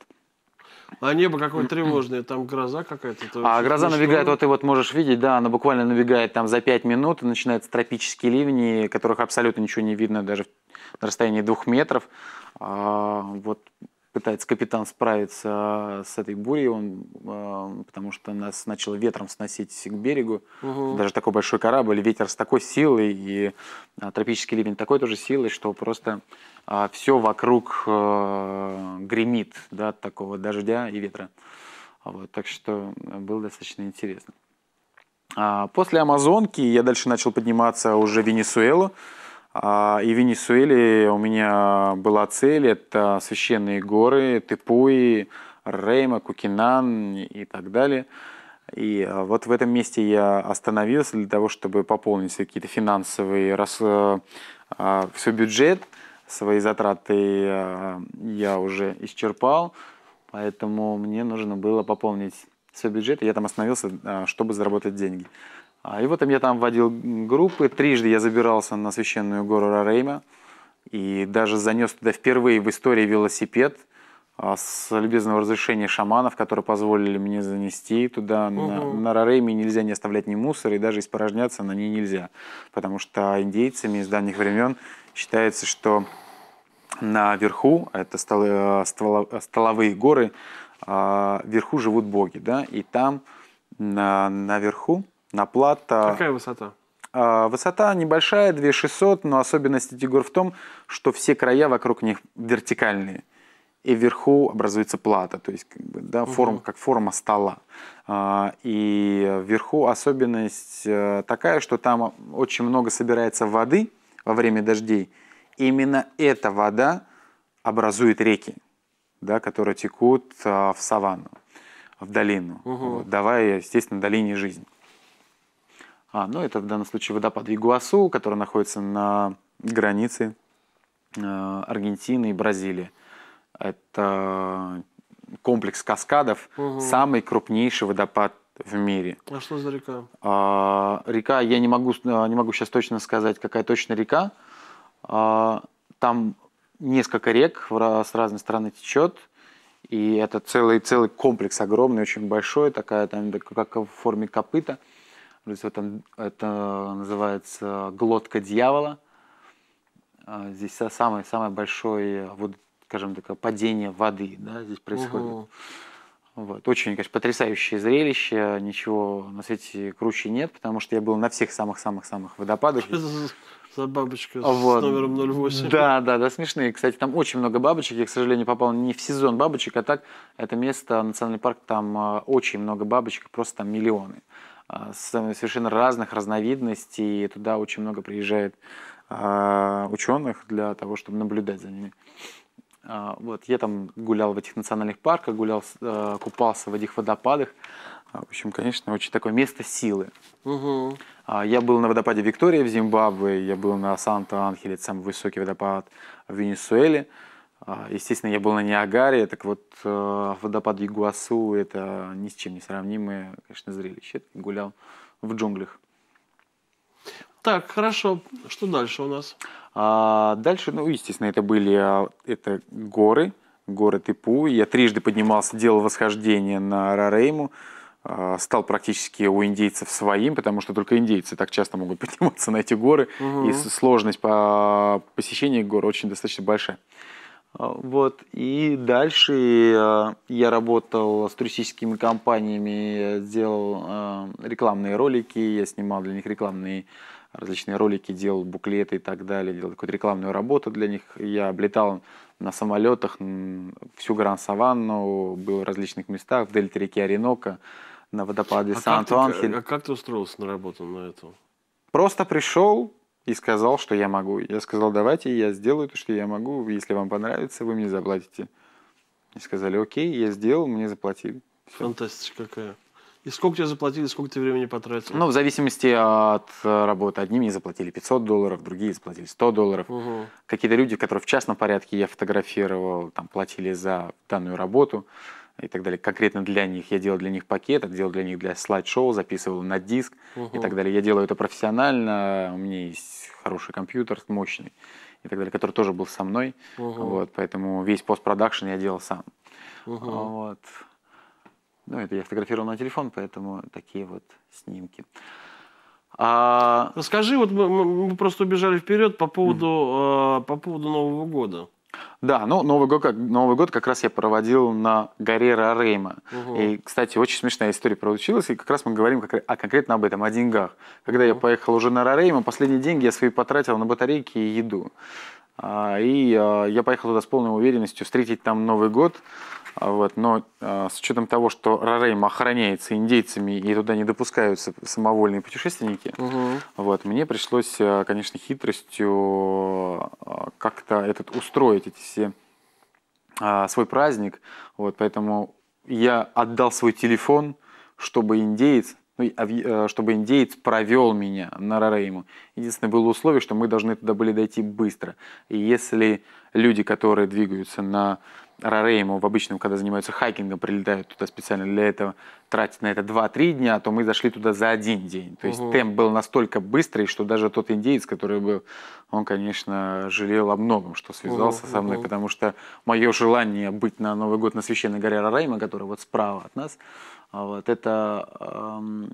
А небо какое тревожное, там гроза какая-то. А гроза смешно. набегает, вот ты вот можешь видеть, да, она буквально набегает там за 5 минут, и начинаются тропические ливни, которых абсолютно ничего не видно даже на расстоянии двух метров. А, вот пытается капитан справиться а, с этой бурей, он, а, потому что нас начало ветром сносить к берегу. Угу. Даже такой большой корабль, ветер с такой силой и а, тропический ливень такой тоже силой, что просто все вокруг гремит да, от такого дождя и ветра. Вот, так что э, было достаточно интересно. После Амазонки я дальше начал подниматься уже в Венесуэлу. А, и в Венесуэле у меня была цель, это священные горы, Тепуи, Рейма, Кукинан и так далее. И а, вот в этом месте я остановился для того, чтобы пополнить какие-то финансовые, раз э, а, все бюджет, свои затраты я уже исчерпал, поэтому мне нужно было пополнить свой бюджет, и я там остановился, чтобы заработать деньги. А, и вот я там водил группы, трижды я забирался на священную гору Рарейма и даже занес туда впервые в истории велосипед а, с любезного разрешения шаманов, которые позволили мне занести туда. Угу. На, на Рарейме нельзя не оставлять ни мусор, и даже испорожняться на ней нельзя, потому что индейцами из давних времен считается, что наверху, это столы, э, ствол, э, столовые горы, а, вверху живут боги, да, и там на, наверху на плато. Какая высота? А, высота небольшая, 2600, но особенность этих гор в том, что все края вокруг них вертикальные. И вверху образуется плата, то есть как бы, да, форма, как форма стола. А, и вверху особенность э, такая, что там очень много собирается воды во время дождей. И именно эта вода образует реки, да, которые текут а, в саванну, в долину, угу. вот, давая, естественно, долине жизнь. А, ну, это в данном случае водопад Игуасу, который находится на границе э, Аргентины и Бразилии. Это комплекс каскадов, угу. самый крупнейший водопад в мире. А что за река? А, река, я не могу, э, не могу сейчас точно сказать, какая точно река. А, там несколько рек с разной стороны течет. И это целый, целый комплекс огромный, очень большой, такая там, как в форме копыта. Угу. Плюс в этом это называется глотка дьявола. А, здесь самое самое большое, вот, скажем так, падение воды, да, здесь происходит. Угу. Вот. Очень, конечно, потрясающее зрелище, ничего на свете круче нет, потому что я был на всех самых-самых-самых водопадах. [LAUGHS] За бабочка вот. с номером 08. Да, да, да, смешные. Кстати, там очень много бабочек. Я, к сожалению, попал не в сезон бабочек, а так это место, национальный парк, там а, очень много бабочек, просто там миллионы. Угу. А, совершенно разных разновидностей, и туда очень много приезжает а, ученых для того, чтобы наблюдать за ними. А, вот, я там гулял в этих национальных парках, гулял, купался в этих водопадах. В общем, конечно, очень такое место силы. Угу. Я был на водопаде Виктория в Зимбабве, я был на Санта-Анхеле, самый высокий водопад в Венесуэле. А, естественно, я был на Ниагаре, так вот э, водопад Игуасу, это ни с чем не сравнимое, конечно, зрелище. гулял в джунглях. Так, хорошо. Что дальше у нас? А, дальше, ну, естественно, это были а, это горы, горы Тыпу. Я трижды поднимался, делал восхождение на Рарейму а, стал практически у индейцев своим, потому что только индейцы так часто могут [LAUGHS] подниматься на эти горы, угу. и сложность по посещению гор очень достаточно большая. А, вот, и дальше э, я работал с туристическими компаниями, делал э, рекламные ролики, я снимал для них рекламные различные ролики, делал буклеты и так далее, делал какую-то рекламную работу для них. Я облетал на самолетах всю Гран-Саванну, был в различных местах, в дельте реки Оренока, на водопаде а Сан-Туанхель. А как ты устроился на работу на эту? Просто пришел, и сказал, что я могу. Я сказал, давайте, я сделаю то, что я могу. Если вам понравится, вы мне заплатите. И сказали, окей, я сделал, мне заплатили. Все. Фантастика какая. И сколько тебе заплатили, сколько ты времени потратил? Ну, в зависимости от э, работы. Одни мне заплатили 500 долларов, другие заплатили 100 долларов. Угу. Какие-то люди, которые в частном порядке я фотографировал, там, платили за данную работу и так далее. Конкретно для них. Я делал для них пакет, делал для них для слайд-шоу, записывал на диск угу. и так далее. Я делаю это профессионально, у меня есть хороший компьютер, мощный и так далее, который тоже был со мной. Угу. Вот, поэтому весь постпродакшн я делал сам. Угу. Вот. Ну, это я фотографировал на телефон, поэтому такие вот снимки. А... Расскажи, вот мы, мы просто убежали вперед по поводу, mm-hmm. э, по поводу Нового года. Да, ну Новый год, как, Новый год как раз я проводил на горе Рарейма. Угу. И, кстати, очень смешная история получилась, и как раз мы говорим как, а конкретно об этом, о деньгах. Когда угу. я поехал уже на Рарейма, последние деньги я свои потратил на батарейки и еду. А, и а, я поехал туда с полной уверенностью встретить там Новый год. А, вот, но а, с учетом того, что Рарейма охраняется индейцами и туда не допускаются самовольные путешественники, угу. вот, мне пришлось, а, конечно, хитростью как-то этот устроить эти все свой праздник. Вот, поэтому я отдал свой телефон, чтобы индеец ну, чтобы индеец провел меня на Рарейму. Единственное было условие, что мы должны туда были дойти быстро. И если люди, которые двигаются на Рарейму в обычном, когда занимаются хайкингом, прилетают туда специально для этого, тратят на это 2-3 дня, а то мы зашли туда за один день. То есть угу. темп был настолько быстрый, что даже тот индеец, который был, он, конечно, жалел о многом, что связался угу, со мной, угу. потому что мое желание быть на Новый год на священной горе Рарейма, которая вот справа от нас, а вот это эм,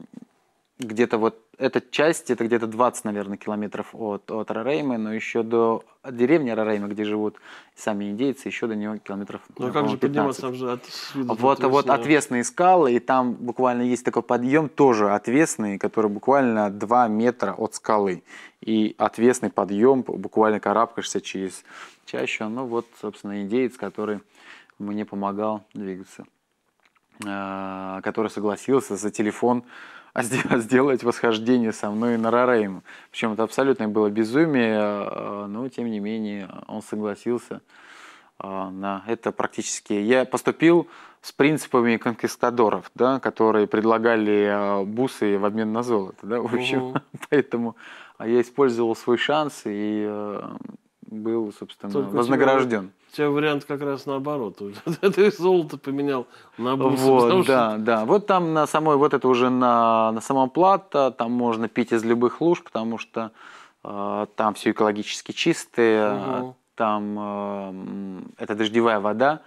где-то вот эта часть, это где-то 20, наверное, километров от, от Рареймы, но еще до деревни Рареймы, где живут сами индейцы, еще до него километров Ну а как же 15. подниматься там же от Вот, отвесные. вот отвесные скалы, и там буквально есть такой подъем, тоже отвесный, который буквально 2 метра от скалы. И отвесный подъем, буквально карабкаешься через чаще, Ну вот, собственно, индеец, который мне помогал двигаться, а, который согласился за телефон [LAUGHS] сделать восхождение со мной на Рарейм. Причем это абсолютное было безумие, а, но тем не менее он согласился а, на это практически. Я поступил с принципами конкистадоров, да, которые предлагали а, бусы в обмен на золото. Да, в общем, угу. [LAUGHS] поэтому я использовал свой шанс и был, собственно, Только вознагражден тебя вариант как раз наоборот. [LAUGHS] Ты золото поменял на бусу. Вот, да, что... да. Вот там на самой, вот это уже на, на самом плато, там можно пить из любых луж, потому что э, там все экологически чистые, угу. там э, это дождевая вода,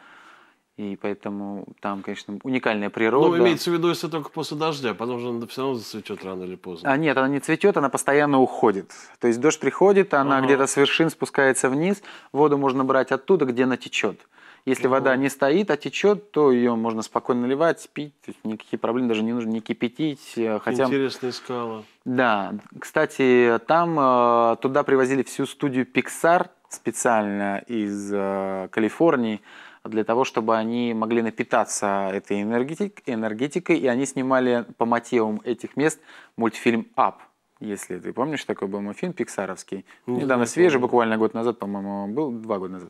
и поэтому там, конечно, уникальная природа. Ну, имеется в виду, если только после дождя, а потому что она все равно зацветет рано или поздно. А нет, она не цветет, она постоянно уходит. То есть дождь приходит, она ага. где-то с вершин спускается вниз, воду можно брать оттуда, где она течет. Если ага. вода не стоит, а течет, то ее можно спокойно наливать, пить, никаких проблем даже не нужно не кипятить. Э, хотя... Интересная скала. Да, кстати, там э, туда привозили всю студию Pixar специально из э, Калифорнии, для того, чтобы они могли напитаться этой энергетик, энергетикой, и они снимали по мотивам этих мест мультфильм «Ап». Если ты помнишь, такой был мультфильм пиксаровский, ну, недавно свежий, буквально год назад, по-моему, был, два года назад.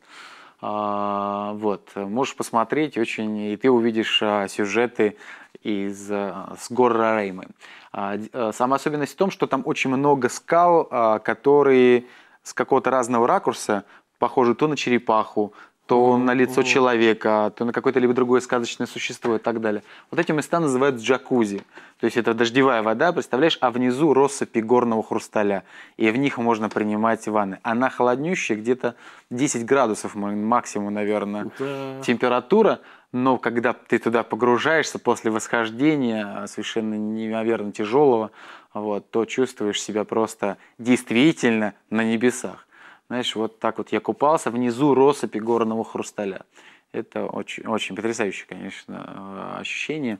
А, вот, можешь посмотреть очень, и ты увидишь а, сюжеты из а, с гор реймы а, а, сама особенность в том, что там очень много скал, а, которые с какого-то разного ракурса похожи то на черепаху, то на лицо человека, то на какое-то либо другое сказочное существо и так далее. Вот эти места называют джакузи. То есть это дождевая вода, представляешь, а внизу россыпи горного хрусталя. И в них можно принимать ванны. Она холоднющая, где-то 10 градусов максимум, наверное, да. температура. Но когда ты туда погружаешься после восхождения, а, совершенно невероятно тяжелого, вот, то чувствуешь себя просто действительно на небесах. Знаешь, вот так вот я купался внизу россыпи горного хрусталя. Это очень, очень потрясающее, конечно, э, ощущение.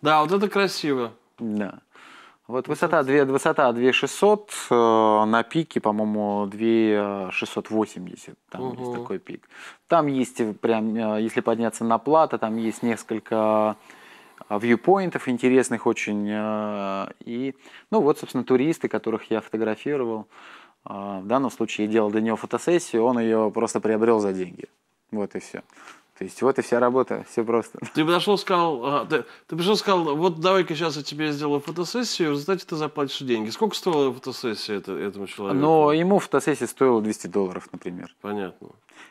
Да, вот это красиво. Да. Вот высота 2, высота 2600, э, на пике, по-моему, 2680, там угу. есть такой пик. Там есть прям, э, если подняться на плато, там есть несколько э, вьюпоинтов интересных очень. и, ну вот, собственно, туристы, которых я фотографировал. А, в данном случае я делал для него фотосессию, он ее просто приобрел за деньги. Вот и все. То есть вот и вся работа, все просто. Ты подошел, сказал, а, ты, ты пришел, сказал, вот давай-ка сейчас я тебе сделаю фотосессию, в результате ты заплатишь деньги. Сколько стоила фотосессия это, этому человеку? Но ну, ему фотосессия стоила 200 долларов, например. Понятно.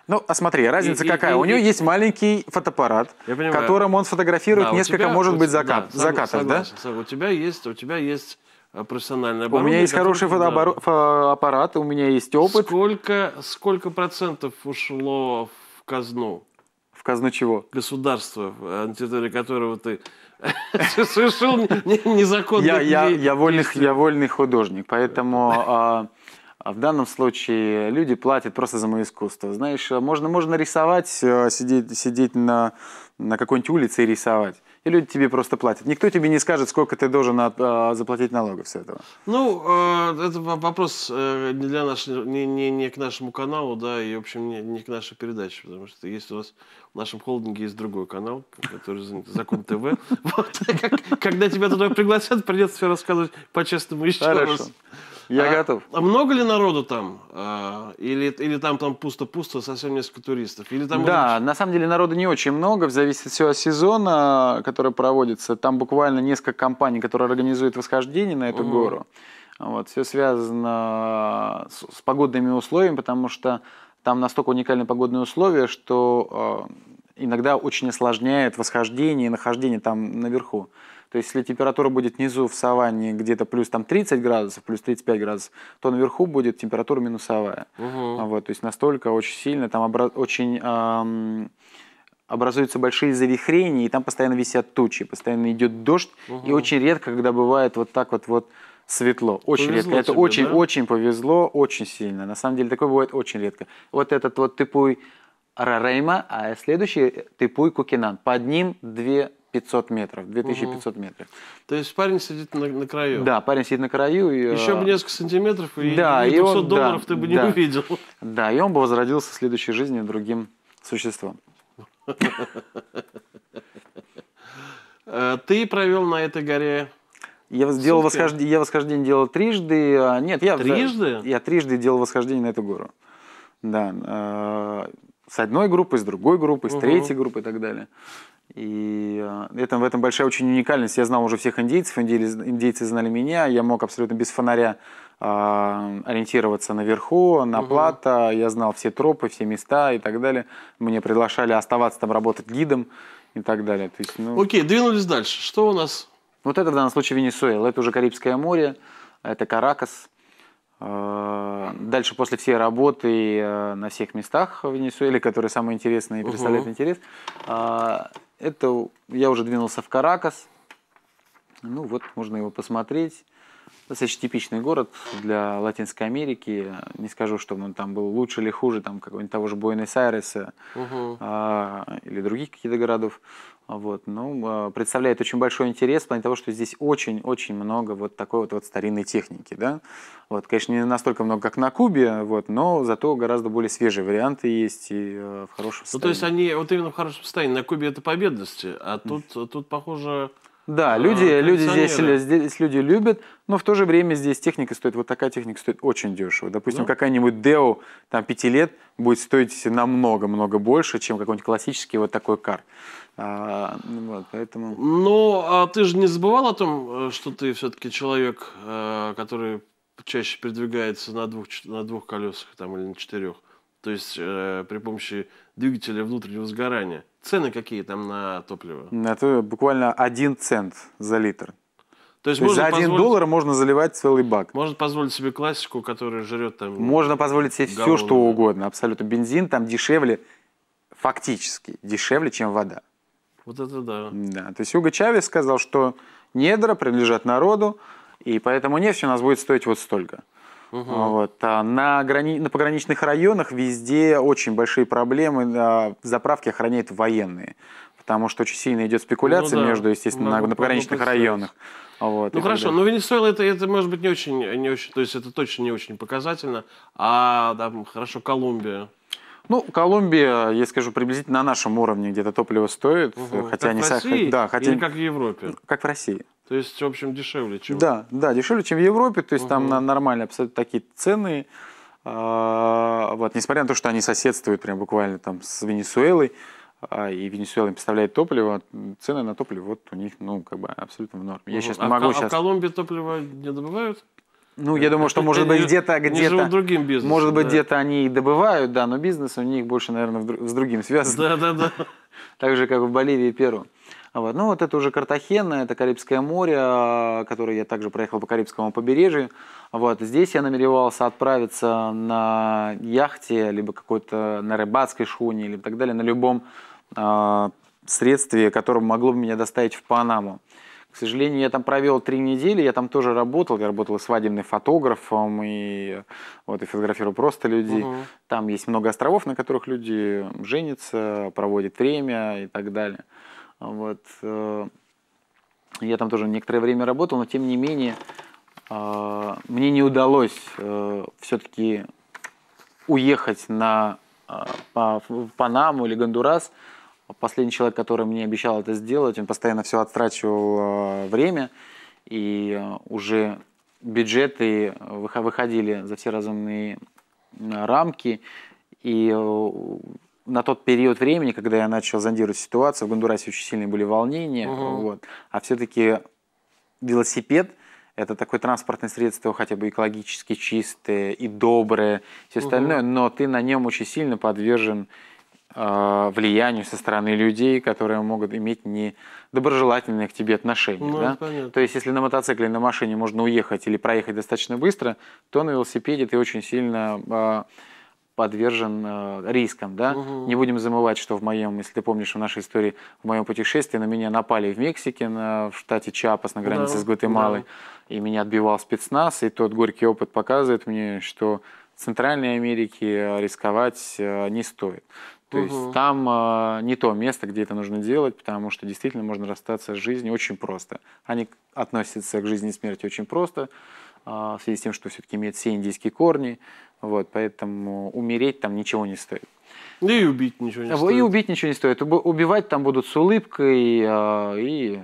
Ну, а смотри, разница и, какая? И, и, у него и, есть маленький фотоаппарат, которым он фотографирует да, несколько, тебя, может быть, закат, да, закатов, согласен, да? Согласен. У тебя есть, у тебя есть а, профессиональное У меня есть хороший фотоаппарат, да. у меня есть опыт. Сколько, сколько процентов ушло в казну? В казну чего? Государство, э, на территории которого ты [LAUGHS] совершил незаконно. Я, я, я, вольный, я вольный художник, поэтому а, а в данном случае люди платят просто за мое искусство. Знаешь, а можно, можно рисовать, э, сидеть, сидеть на, на какой-нибудь улице и рисовать и люди тебе просто платят. Никто тебе не скажет, сколько ты должен от, э, заплатить налогов с этого. Ну, э, это вопрос э, не, для наш, не, не, не к нашему каналу, да, и, в общем, не, не к нашей передаче, потому что есть у вас в нашем холдинге есть другой канал, который Закон ТВ. [LAUGHS] когда тебя туда пригласят, придется все рассказывать по-честному еще раз. Я а, готов. А много ли народу там? А, или, или там там пусто-пусто, совсем несколько туристов? Или там, да, быть... на самом деле народу не очень много, зависит все от сезона, который проводится. Там буквально несколько компаний, которые организуют восхождение на эту угу. гору. Вот, все связано с, с погодными условиями, потому что там настолько уникальные погодные условия, что э, иногда очень осложняет восхождение и нахождение там наверху. То есть, если температура будет внизу в саванне где-то плюс там 30 градусов, плюс 35 градусов, то наверху будет температура минусовая. Угу. Вот, то есть, настолько очень сильно, там обра- очень... Эм, образуются большие завихрения, и там постоянно висят тучи, постоянно идет дождь, угу. и очень редко, когда бывает вот так вот вот светло. Очень повезло редко. это очень-очень да? повезло, очень сильно. На самом деле такое бывает очень редко. Вот этот вот типуй Рарейма, а следующий типуй Кукинан. Под ним две 500 метров, 2500 угу. метров. То есть парень сидит на, на краю? Да, парень сидит на краю. И, Еще э, бы несколько сантиметров, и да, 500 и он, долларов да, ты бы не да, увидел. Да, и он бы возродился в следующей жизни другим существом. Э, ты провел на этой горе я сделал восхождение, я восхождение делал трижды. А, нет, я трижды. Я трижды делал восхождение на эту гору. Да, э, с одной группой, с другой группой, с третьей группой и так далее. И э, это, в этом большая очень уникальность. Я знал уже всех индейцев, индейцы знали меня, я мог абсолютно без фонаря э, ориентироваться наверху, на угу. плато, я знал все тропы, все места и так далее. Мне приглашали оставаться там работать гидом и так далее. То есть, ну... Окей, двинулись дальше. Что у нас? Вот это в данном случае Венесуэла, это уже Карибское море, это Каракас. А, дальше после всей работы э, на всех местах в Венесуэле, которые самые интересные и представляют угу. интерес, а, это я уже двинулся в Каракас. Ну вот, можно его посмотреть. Достаточно типичный город для Латинской Америки. Не скажу, что он там был лучше или хуже там какого-нибудь того же Буэнос-Айреса угу. а, или других каких-то городов. Вот, ну, а, представляет очень большой интерес в плане того, что здесь очень-очень много вот такой вот, вот старинной техники, да. Вот, конечно, не настолько много, как на Кубе, вот, но зато гораздо более свежие варианты есть и э, в хорошем состоянии. Ну, то есть они вот именно в хорошем состоянии. На Кубе это победности, а тут, mm. тут похоже, да, а, люди, люди здесь, здесь люди любят, но в то же время здесь техника стоит, вот такая техника стоит очень дешево. Допустим, да. какая-нибудь Deo там 5 лет будет стоить намного-много больше, чем какой-нибудь классический вот такой кар. А, ну вот, поэтому... Ну, а ты же не забывал о том, э, что ты все-таки человек, э, который чаще передвигается на двух, на двух колесах там, или на четырех? то есть э, при помощи двигателя внутреннего сгорания. Цены какие там на топливо? Это буквально один цент за литр. То есть, То есть за один доллар можно заливать целый бак. Можно позволить себе классику, которая жрет там... Можно позволить себе все, что угодно, абсолютно. Бензин там дешевле, фактически дешевле, чем вода. Вот это да. Да. То есть Юго Чавес сказал, что недра принадлежат народу, и поэтому нефть у нас будет стоить вот столько. Угу. Вот. А на, грани... на пограничных районах везде очень большие проблемы. А, Заправки охраняют военные потому что очень сильно идет спекуляция ну, да. между, естественно, могу, на, на пограничных районах. Вот, ну хорошо, когда... но Венесуэла это, это может быть не очень, не очень, то есть это точно не очень показательно, а да, хорошо Колумбия. Ну, Колумбия, я скажу, приблизительно на нашем уровне где-то топливо стоит, угу. хотя как не в России, да, хотя или как в Европе, как в России. То есть, в общем, дешевле, чем. Да, да, дешевле, чем в Европе, то есть угу. там на нормальные абсолютно такие цены. А, вот, несмотря на то, что они соседствуют прям буквально там с Венесуэлой, а, и Венесуэла им поставляет топливо, цены на топливо вот у них, ну, как бы абсолютно в норме. Я угу. сейчас не могу а, сейчас... А в а Колумбии топливо не добывают? Ну, я думаю, что, может быть, где-то... где живут другим бизнесом. Может быть, где-то они и добывают, да, но бизнес у них больше, наверное, с другим связан. Да, да, да. [LAUGHS] Так же, как в Боливии и Перу. Вот. Ну, вот это уже Картахена, это Карибское море, а, которое я также проехал по Карибскому побережью. Вот. Здесь я намеревался отправиться на яхте, либо какой-то на рыбацкой шхуне, или так далее, на любом э, средстве, которое могло бы меня доставить в Панаму. К сожалению, я там провел три недели, я там тоже работал, я работал свадебным фотографом, и вот и фотографирую просто людей. Угу. Там есть много островов, на которых люди женятся, проводят время и так далее. Вот. Э, я там тоже некоторое время работал, но тем не менее э, мне не удалось э, все-таки уехать на Панаму или Гондурас, Последний человек, который мне обещал это сделать, он постоянно все отстрачивал а, время, и э, уже бюджеты выходили за все разумные а, рамки, и э, на тот период времени, когда я начал зондировать ситуацию, в Гондурасе очень сильные были волнения, угу. вот. а все-таки велосипед – это такое транспортное средство, хотя бы экологически чистое и доброе, все остальное, угу. но ты на нем очень сильно подвержен а, влиянию со стороны людей, которые могут иметь недоброжелательные к тебе отношения. Ну, да? То есть, если на мотоцикле, на машине можно уехать или проехать достаточно быстро, то на велосипеде ты очень сильно а, подвержен э, рискам, да. Угу. Не будем замывать, что в моем, если ты помнишь, в нашей истории, в моем путешествии на меня напали в Мексике, на, в штате Чапас, на границе да, с Гватемалой, да. и меня отбивал спецназ, и тот горький опыт показывает мне, что в Центральной Америке рисковать не стоит. То угу. есть там а, не то место, где это нужно делать, потому что действительно можно расстаться с жизнью очень просто. Они относятся к жизни и смерти очень просто, а, в связи с тем, что все-таки имеют все индийские корни, вот, поэтому умереть там ничего не стоит. и убить ничего не а, стоит. И убить ничего не стоит. Убивать там будут с улыбкой а, и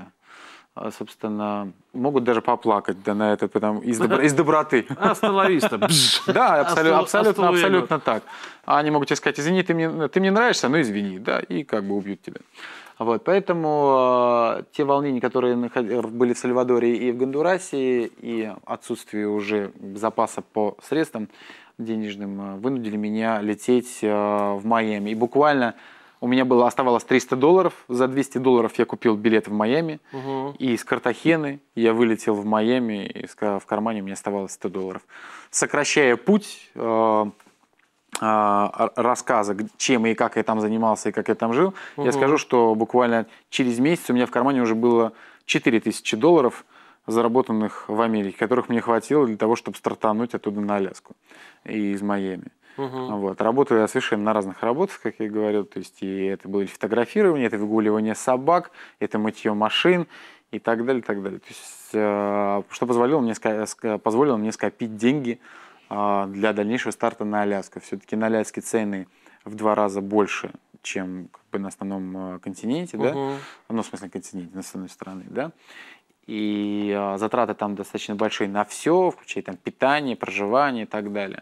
а, собственно, могут даже поплакать да, на этот потом из, добро, из доброты. астоловиста Да, абсолютно, абсолютно, абсолютно так. А они могут тебе сказать, извини, ты мне, ты мне нравишься, ну извини, да, и как бы убьют тебя. Вот, поэтому э, те волнения, которые были в Сальвадоре и в Гондурасе, и отсутствие уже запаса по средствам денежным, а, вынудили меня лететь э, в Майами. И буквально у меня было, оставалось 300 долларов. За 200 долларов я купил билет в Майами. Угу. И из Картахены я вылетел в Майами, и в кармане у меня оставалось 100 долларов. Сокращая путь э, э, рассказа, чем и как я там занимался, и как я там жил, угу. я скажу, что буквально через месяц у меня в кармане уже было 4000 долларов заработанных в Америке, которых мне хватило для того, чтобы стартануть оттуда на Аляску и из Майами. Угу. Вот. Работаю я совершенно на разных работах, как я и говорил. То есть и это было и фотографирование, это выгуливание собак, это мытье машин и так далее, и так далее. То есть, э, что позволило мне, позволило мне скопить деньги э, для дальнейшего старта на Аляску. Все-таки на Аляске цены в два раза больше, чем как бы, на основном э, континенте, угу. да? Ну, в смысле, континенте, на основной страны, да? И затраты там достаточно большие на все, включая там питание, проживание и так далее.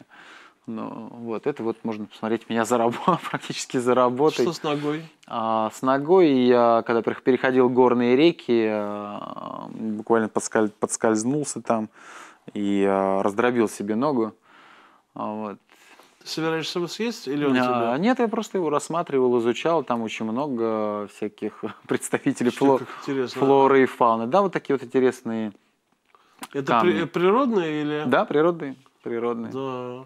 Но вот, это вот можно посмотреть меня зараб [LAUGHS] практически заработать. Что с ногой? А, с ногой я, когда переходил горные реки, э, буквально подскаль, подскользнулся там и э, раздробил себе ногу. А, вот. Ты собираешься его съесть или он а, тебя? Нет, я просто его рассматривал, изучал, там очень много всяких [LAUGHS] представителей фло флоры и фауны. Да, вот такие вот интересные Это камни. при природные или? Да, природные. Природные. Да.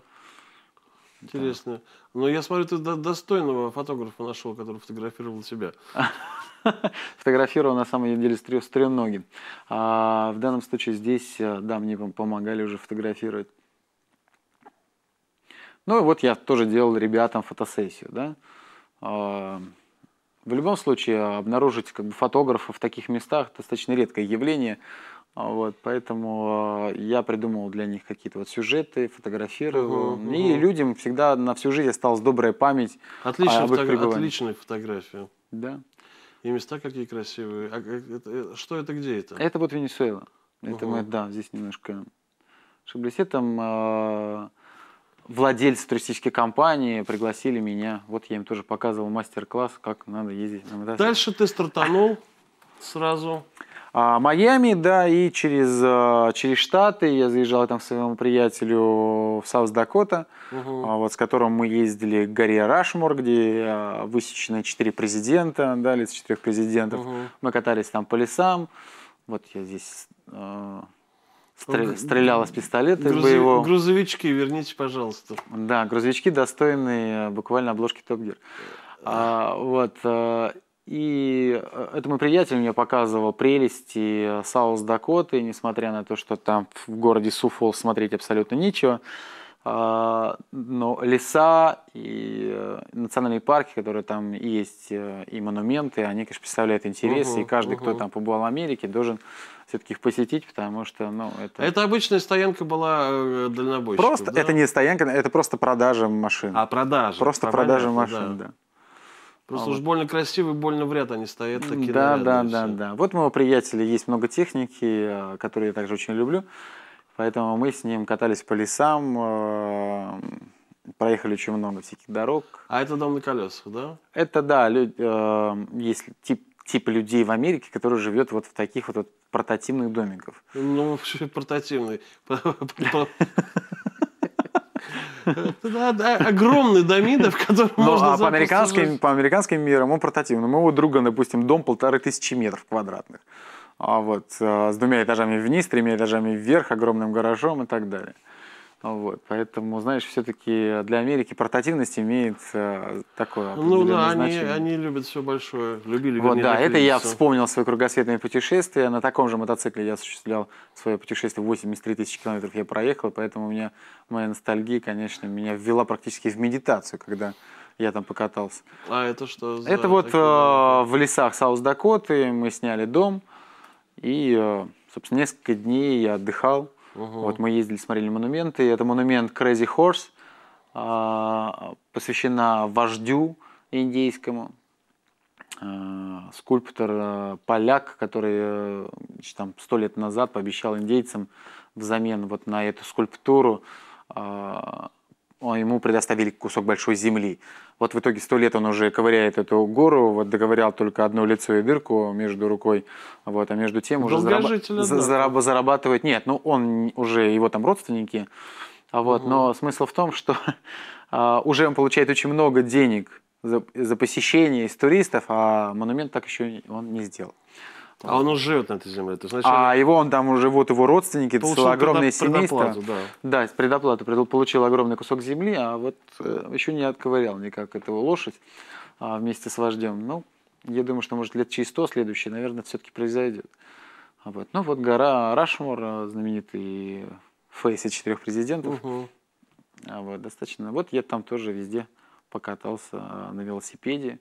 Интересно. Но я смотрю, ты достойного фотографа нашел, который фотографировал тебя. [LAUGHS] Фотографировал на самом деле с трехногим. А в данном случае здесь, э, да, мне помогали уже фотографировать. Ну и вот я тоже делал ребятам фотосессию, да. А, в любом случае, обнаружить как бы, фотографа в таких местах достаточно редкое явление. А вот, поэтому э, я придумал для них какие-то вот сюжеты, фотографировал. Угу, и людям всегда на всю жизнь осталась добрая память. Отличная, об их фото... отличная фотография. Да. И места какие красивые. А, э, это, э, что это где это? Это вот Венесуэла. Это угу. мы, да, здесь немножко ошиблись. Там э, владельцы туристической компании пригласили меня. Вот я им тоже показывал мастер-класс, как надо ездить на мотоцикле. Дальше ты стартанул сразу. А, Майами, да, и через, а, через Штаты. Я заезжал там к своему приятелю в Саус-Дакота, угу. А, вот, с которым мы ездили к горе Рашмор, где высечены четыре президента, да, лица четырех президентов. Угу. Мы катались там по лесам. Вот я здесь стрель, стрелял из пистолета Грузов... боевого. Грузовички верните, пожалуйста. Да, грузовички достойные буквально обложки Топ Гир. Э, а, вот, и э, этому приятелю мне показывал прелести Саус-Дакоты, несмотря на то, что там в городе Суфол смотреть абсолютно нечего. А, но леса и э, национальные парки, которые там есть, э, и монументы, они, конечно, представляют интерес, угу, и каждый, угу. кто там побывал в Америке, должен все-таки их посетить, потому что, ну, это... А это обычная стоянка была дальнобойщиков, Просто, да? это не стоянка, это просто продажа машин. А, продажа. Просто продажа машин, да. да. Просто а уж вот. больно красивый, больно в ряд они стоят такие. Да, да, да, да. Вот у моего приятеля есть много техники, э, которые я также очень люблю. Поэтому мы с ним катались по лесам, э, проехали очень много всяких дорог. А это дом на колесах, да? Это да, люди, э, есть тип тип людей в Америке, которые живет вот в таких вот, вот прототипных домиков. Ну, портативный. [LAUGHS] Да, да, огромный домида, в котором Но, ну, можно а по американским, по американским мерам он ну, портативный. У моего друга, допустим, дом полторы тысячи метров квадратных. А вот а, с двумя этажами вниз, тремя этажами вверх, огромным гаражом и так далее. Вот, поэтому, знаешь, все-таки для Америки портативность имеет э, такое Ну да, они, они любят все большое. Любили вот, Да, это я вспомнил свое кругосветное путешествие. На таком же мотоцикле я осуществлял свое путешествие. 83 тысячи километров я проехал, поэтому у меня моя ностальгия, конечно, меня ввела практически в медитацию, когда я там покатался. А это что? За это вот такие... Э, в лесах Саус-Дакоты мы сняли дом. И, э, собственно, несколько дней я отдыхал Угу. Вот мы ездили, смотрели монументы. Это монумент Crazy Horse, а, посвящена вождю индейскому. А, скульптор э, поляк, который э, там сто лет назад пообещал индейцам взамен вот на эту скульптуру а, ему предоставили кусок большой земли. Вот в итоге сто лет он уже ковыряет эту гору, вот доковырял только одно лицо и дырку между рукой, вот, а между тем уже зараб... да. зараб... зарабатывает... Нет, ну он уже, его там родственники, а вот, угу. но смысл в том, что а, уже он получает очень много денег за, за посещение из туристов, а монумент так еще он не сделал. А он уже живет на этой земле. То есть, значит, а он... его он там уже вот его родственники, получил целое огромное семейство. Да. да, предоплату получил огромный кусок земли, а вот э, еще не отковырял никак этого лошадь а, вместе с вождем. Ну, я думаю, что может лет через сто следующий, наверное, все-таки произойдет. А вот. Ну вот гора Рашмор, а, знаменитый фейс из четырех президентов. Угу. А вот достаточно. Вот я там тоже везде покатался а, на велосипеде.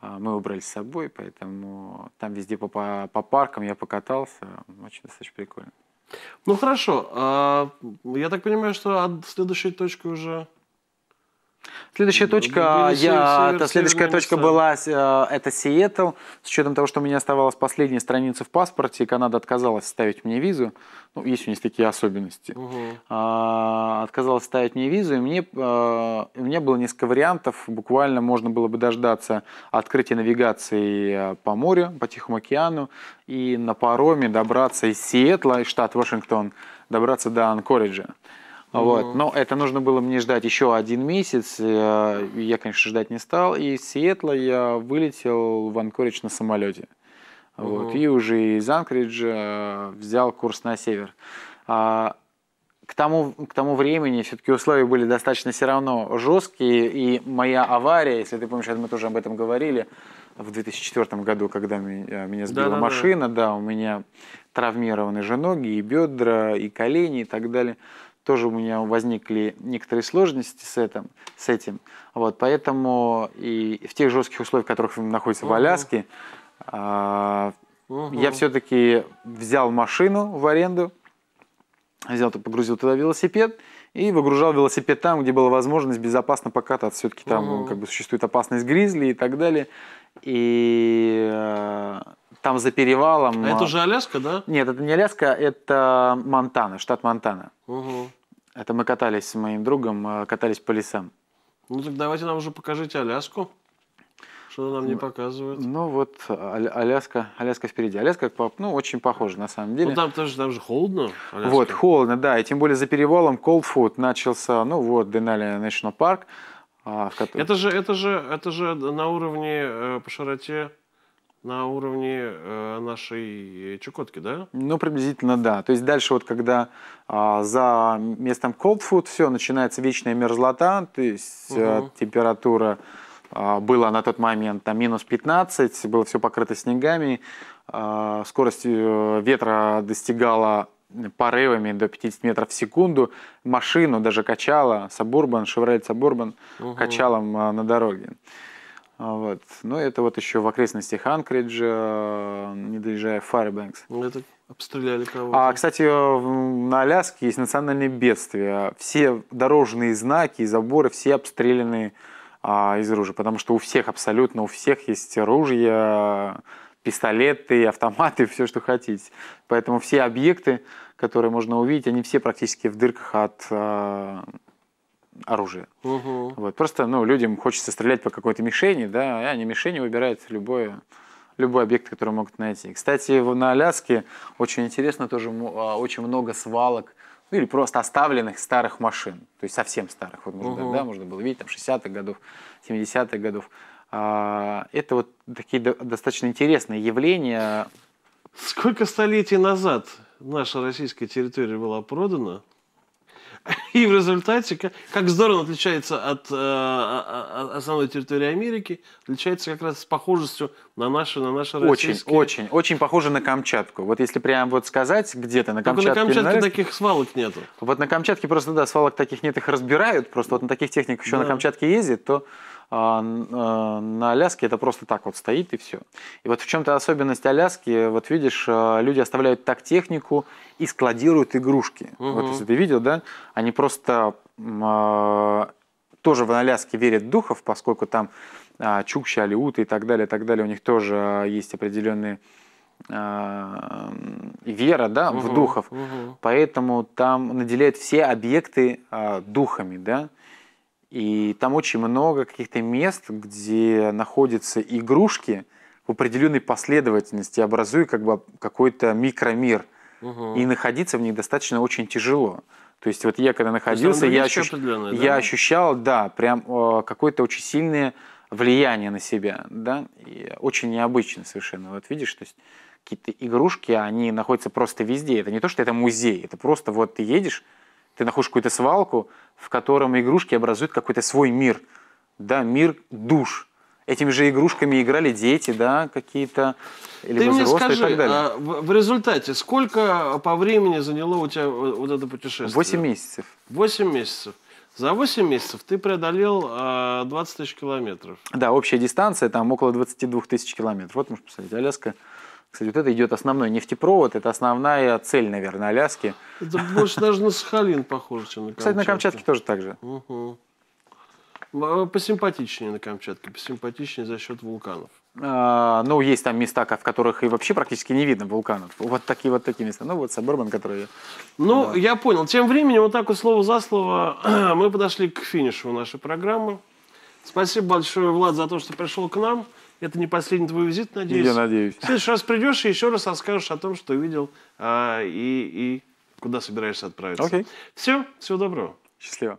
А, мы убрали с собой, поэтому там везде по, по, по паркам я покатался, очень достаточно прикольно. Ну хорошо, а, я так понимаю, что от следующей точки уже Следующая точка, я, север, следующая точка была, э, это Сиэтл, с учетом того, что у меня оставалась последняя страница в паспорте, и Канада отказалась ставить мне визу, ну, есть у них такие особенности, угу. а, отказалась ставить мне визу, и мне, а, у меня было несколько вариантов, буквально можно было бы дождаться открытия навигации э, по морю, по Тихому океану, и на пароме добраться из Сиэтла, штат Вашингтон, добраться до Анкориджа. Вот. Но это нужно было мне ждать еще один месяц. Э, я, конечно, ждать не стал. И из Сиэтла я вылетел в Анкоридж на самолете. Вот. И уже из Анкориджа э, взял курс на север. А, к тому, к тому времени все-таки условия были достаточно все равно жесткие. И моя авария, если ты помнишь, мы тоже об этом говорили, в 2004 году, когда э, меня, сбила да, машина, да, да. да, у меня травмированы же ноги, и бедра, и колени, и так далее тоже у меня возникли некоторые сложности с этим. С этим. Вот, поэтому и в тех жестких условиях, в которых мы находимся угу. в Аляске, э, угу. я все-таки взял машину в аренду, взял, погрузил туда велосипед и выгружал велосипед там, где была возможность безопасно покататься. Все-таки там угу. как бы существует опасность гризли и так далее. И э, там за перевалом. А это уже Аляска, да? Нет, это не Аляска, это Монтана, штат Монтана. Угу. Это мы катались с моим другом, э, катались по лесам. Ну так давайте нам уже покажите Аляску. Что нам не показывают? Ну вот Аляска, Аляска впереди. Аляска, ну очень похожа на самом деле. Ну там тоже, там же холодно. Аляска. Вот холодно, да, и тем более за перевалом Cold Food начался, ну вот Денали National Park. А, в котором... Это же, это же, это же на уровне э, по широте на уровне э, нашей Чукотки, да? Ну, приблизительно, да. То есть дальше вот когда э, за местом cold food все, начинается вечная мерзлота, то есть угу. температура э, была на тот момент там минус 15, было все покрыто снегами, а, э, скорость ветра достигала порывами до 50 метров в секунду машину даже качала, Сабурбан, Шевролет Сабурбан угу. качалом на дороге. А, вот. Ну, это вот еще в окрестностях Анкриджа, э, не доезжая Фарбэнкс. Это обстреляли кого-то. А, кстати, э, на Аляске есть национальное бедствие. Все дорожные знаки и заборы, все обстреляны а, из ружья, потому что у всех, абсолютно у всех есть ружья, пистолеты, автоматы, [LAUGHS] все, что хотите. Поэтому все объекты, которые можно увидеть, они все практически в дырках от э, оружие. Угу. Вот, просто ну, людям хочется стрелять по какой-то мишени, да, и они мишени выбирают любое, любой объект, который могут найти. Кстати, на Аляске очень интересно тоже а, очень много свалок, ну или просто оставленных старых машин, то есть совсем старых, вот можно, угу. да, можно было видеть, там 60-х годов, 70-х годов. А, это вот такие достаточно интересные явления. Сколько столетий назад наша российская территория была продана [LAUGHS] И в результате, как, как здорово отличается от э, основной территории Америки, отличается как раз с похожестью на наши, на наши Очень, российские. очень, очень похоже на Камчатку. Вот если прям вот сказать, где-то на Камчатке... Только на Камчатке нравится, таких свалок нету. Вот на Камчатке просто, да, свалок таких нет, их разбирают, просто вот на таких техниках еще да. на Камчатке ездит, то а, а, на Аляске это просто так вот стоит и все. И вот в чем-то особенность Аляски, вот видишь, а, люди оставляют так технику и складируют игрушки. Угу. Вот если ты видел, да, они просто тоже в Аляске верят духов, поскольку там э, чукчи, алиуты и так далее, и так далее, у них тоже есть определенные вера да, угу, в духов, угу. поэтому там наделяют все объекты э, духами, да, и там очень много каких-то мест, где находятся игрушки в определенной последовательности, образуя как бы какой-то микромир. Угу. И находиться в них достаточно очень тяжело. То есть вот я когда находился, я, ощущ... да? я ощущал, да, прям э, какое-то очень сильное влияние на себя, да, и очень необычно совершенно. Вот видишь, то есть какие-то игрушки, они находятся просто везде. Это не то, что это музей, это просто вот ты едешь, ты находишь какую-то свалку, в котором игрушки образуют какой-то свой мир. Да, мир душ. Этими же игрушками играли дети, да, какие-то, или Ты мне скажи, и так далее. А в результате сколько по времени заняло у тебя вот это путешествие? Восемь месяцев. Восемь месяцев. За 8 месяцев ты преодолел э, а, 20 тысяч километров. Да, общая дистанция там около 22 тысяч километров. Вот можешь посмотреть, Аляска кстати, вот это идет основной нефтепровод, это основная цель, наверное, Аляски. Это больше даже на Сахалин похоже, чем на Камчатке. Кстати, на Камчатке тоже так же. Угу. Посимпатичнее на Камчатке, посимпатичнее за счет вулканов. А, ну, есть там места, в которых и вообще практически не видно вулканов. Вот такие вот такие места. Ну, вот Сабурбан, который... Ну, да. я понял. Тем временем, вот так вот слово за слово, [CLEARS THROAT] мы подошли к финишу нашей программы. Спасибо большое, Влад, за то, что пришел к нам. Это не последний твой визит, надеюсь? Я надеюсь. В следующий раз придешь и еще раз расскажешь о том, что увидел а, и, и куда собираешься отправиться. Окей. Все, всего доброго. Счастливо.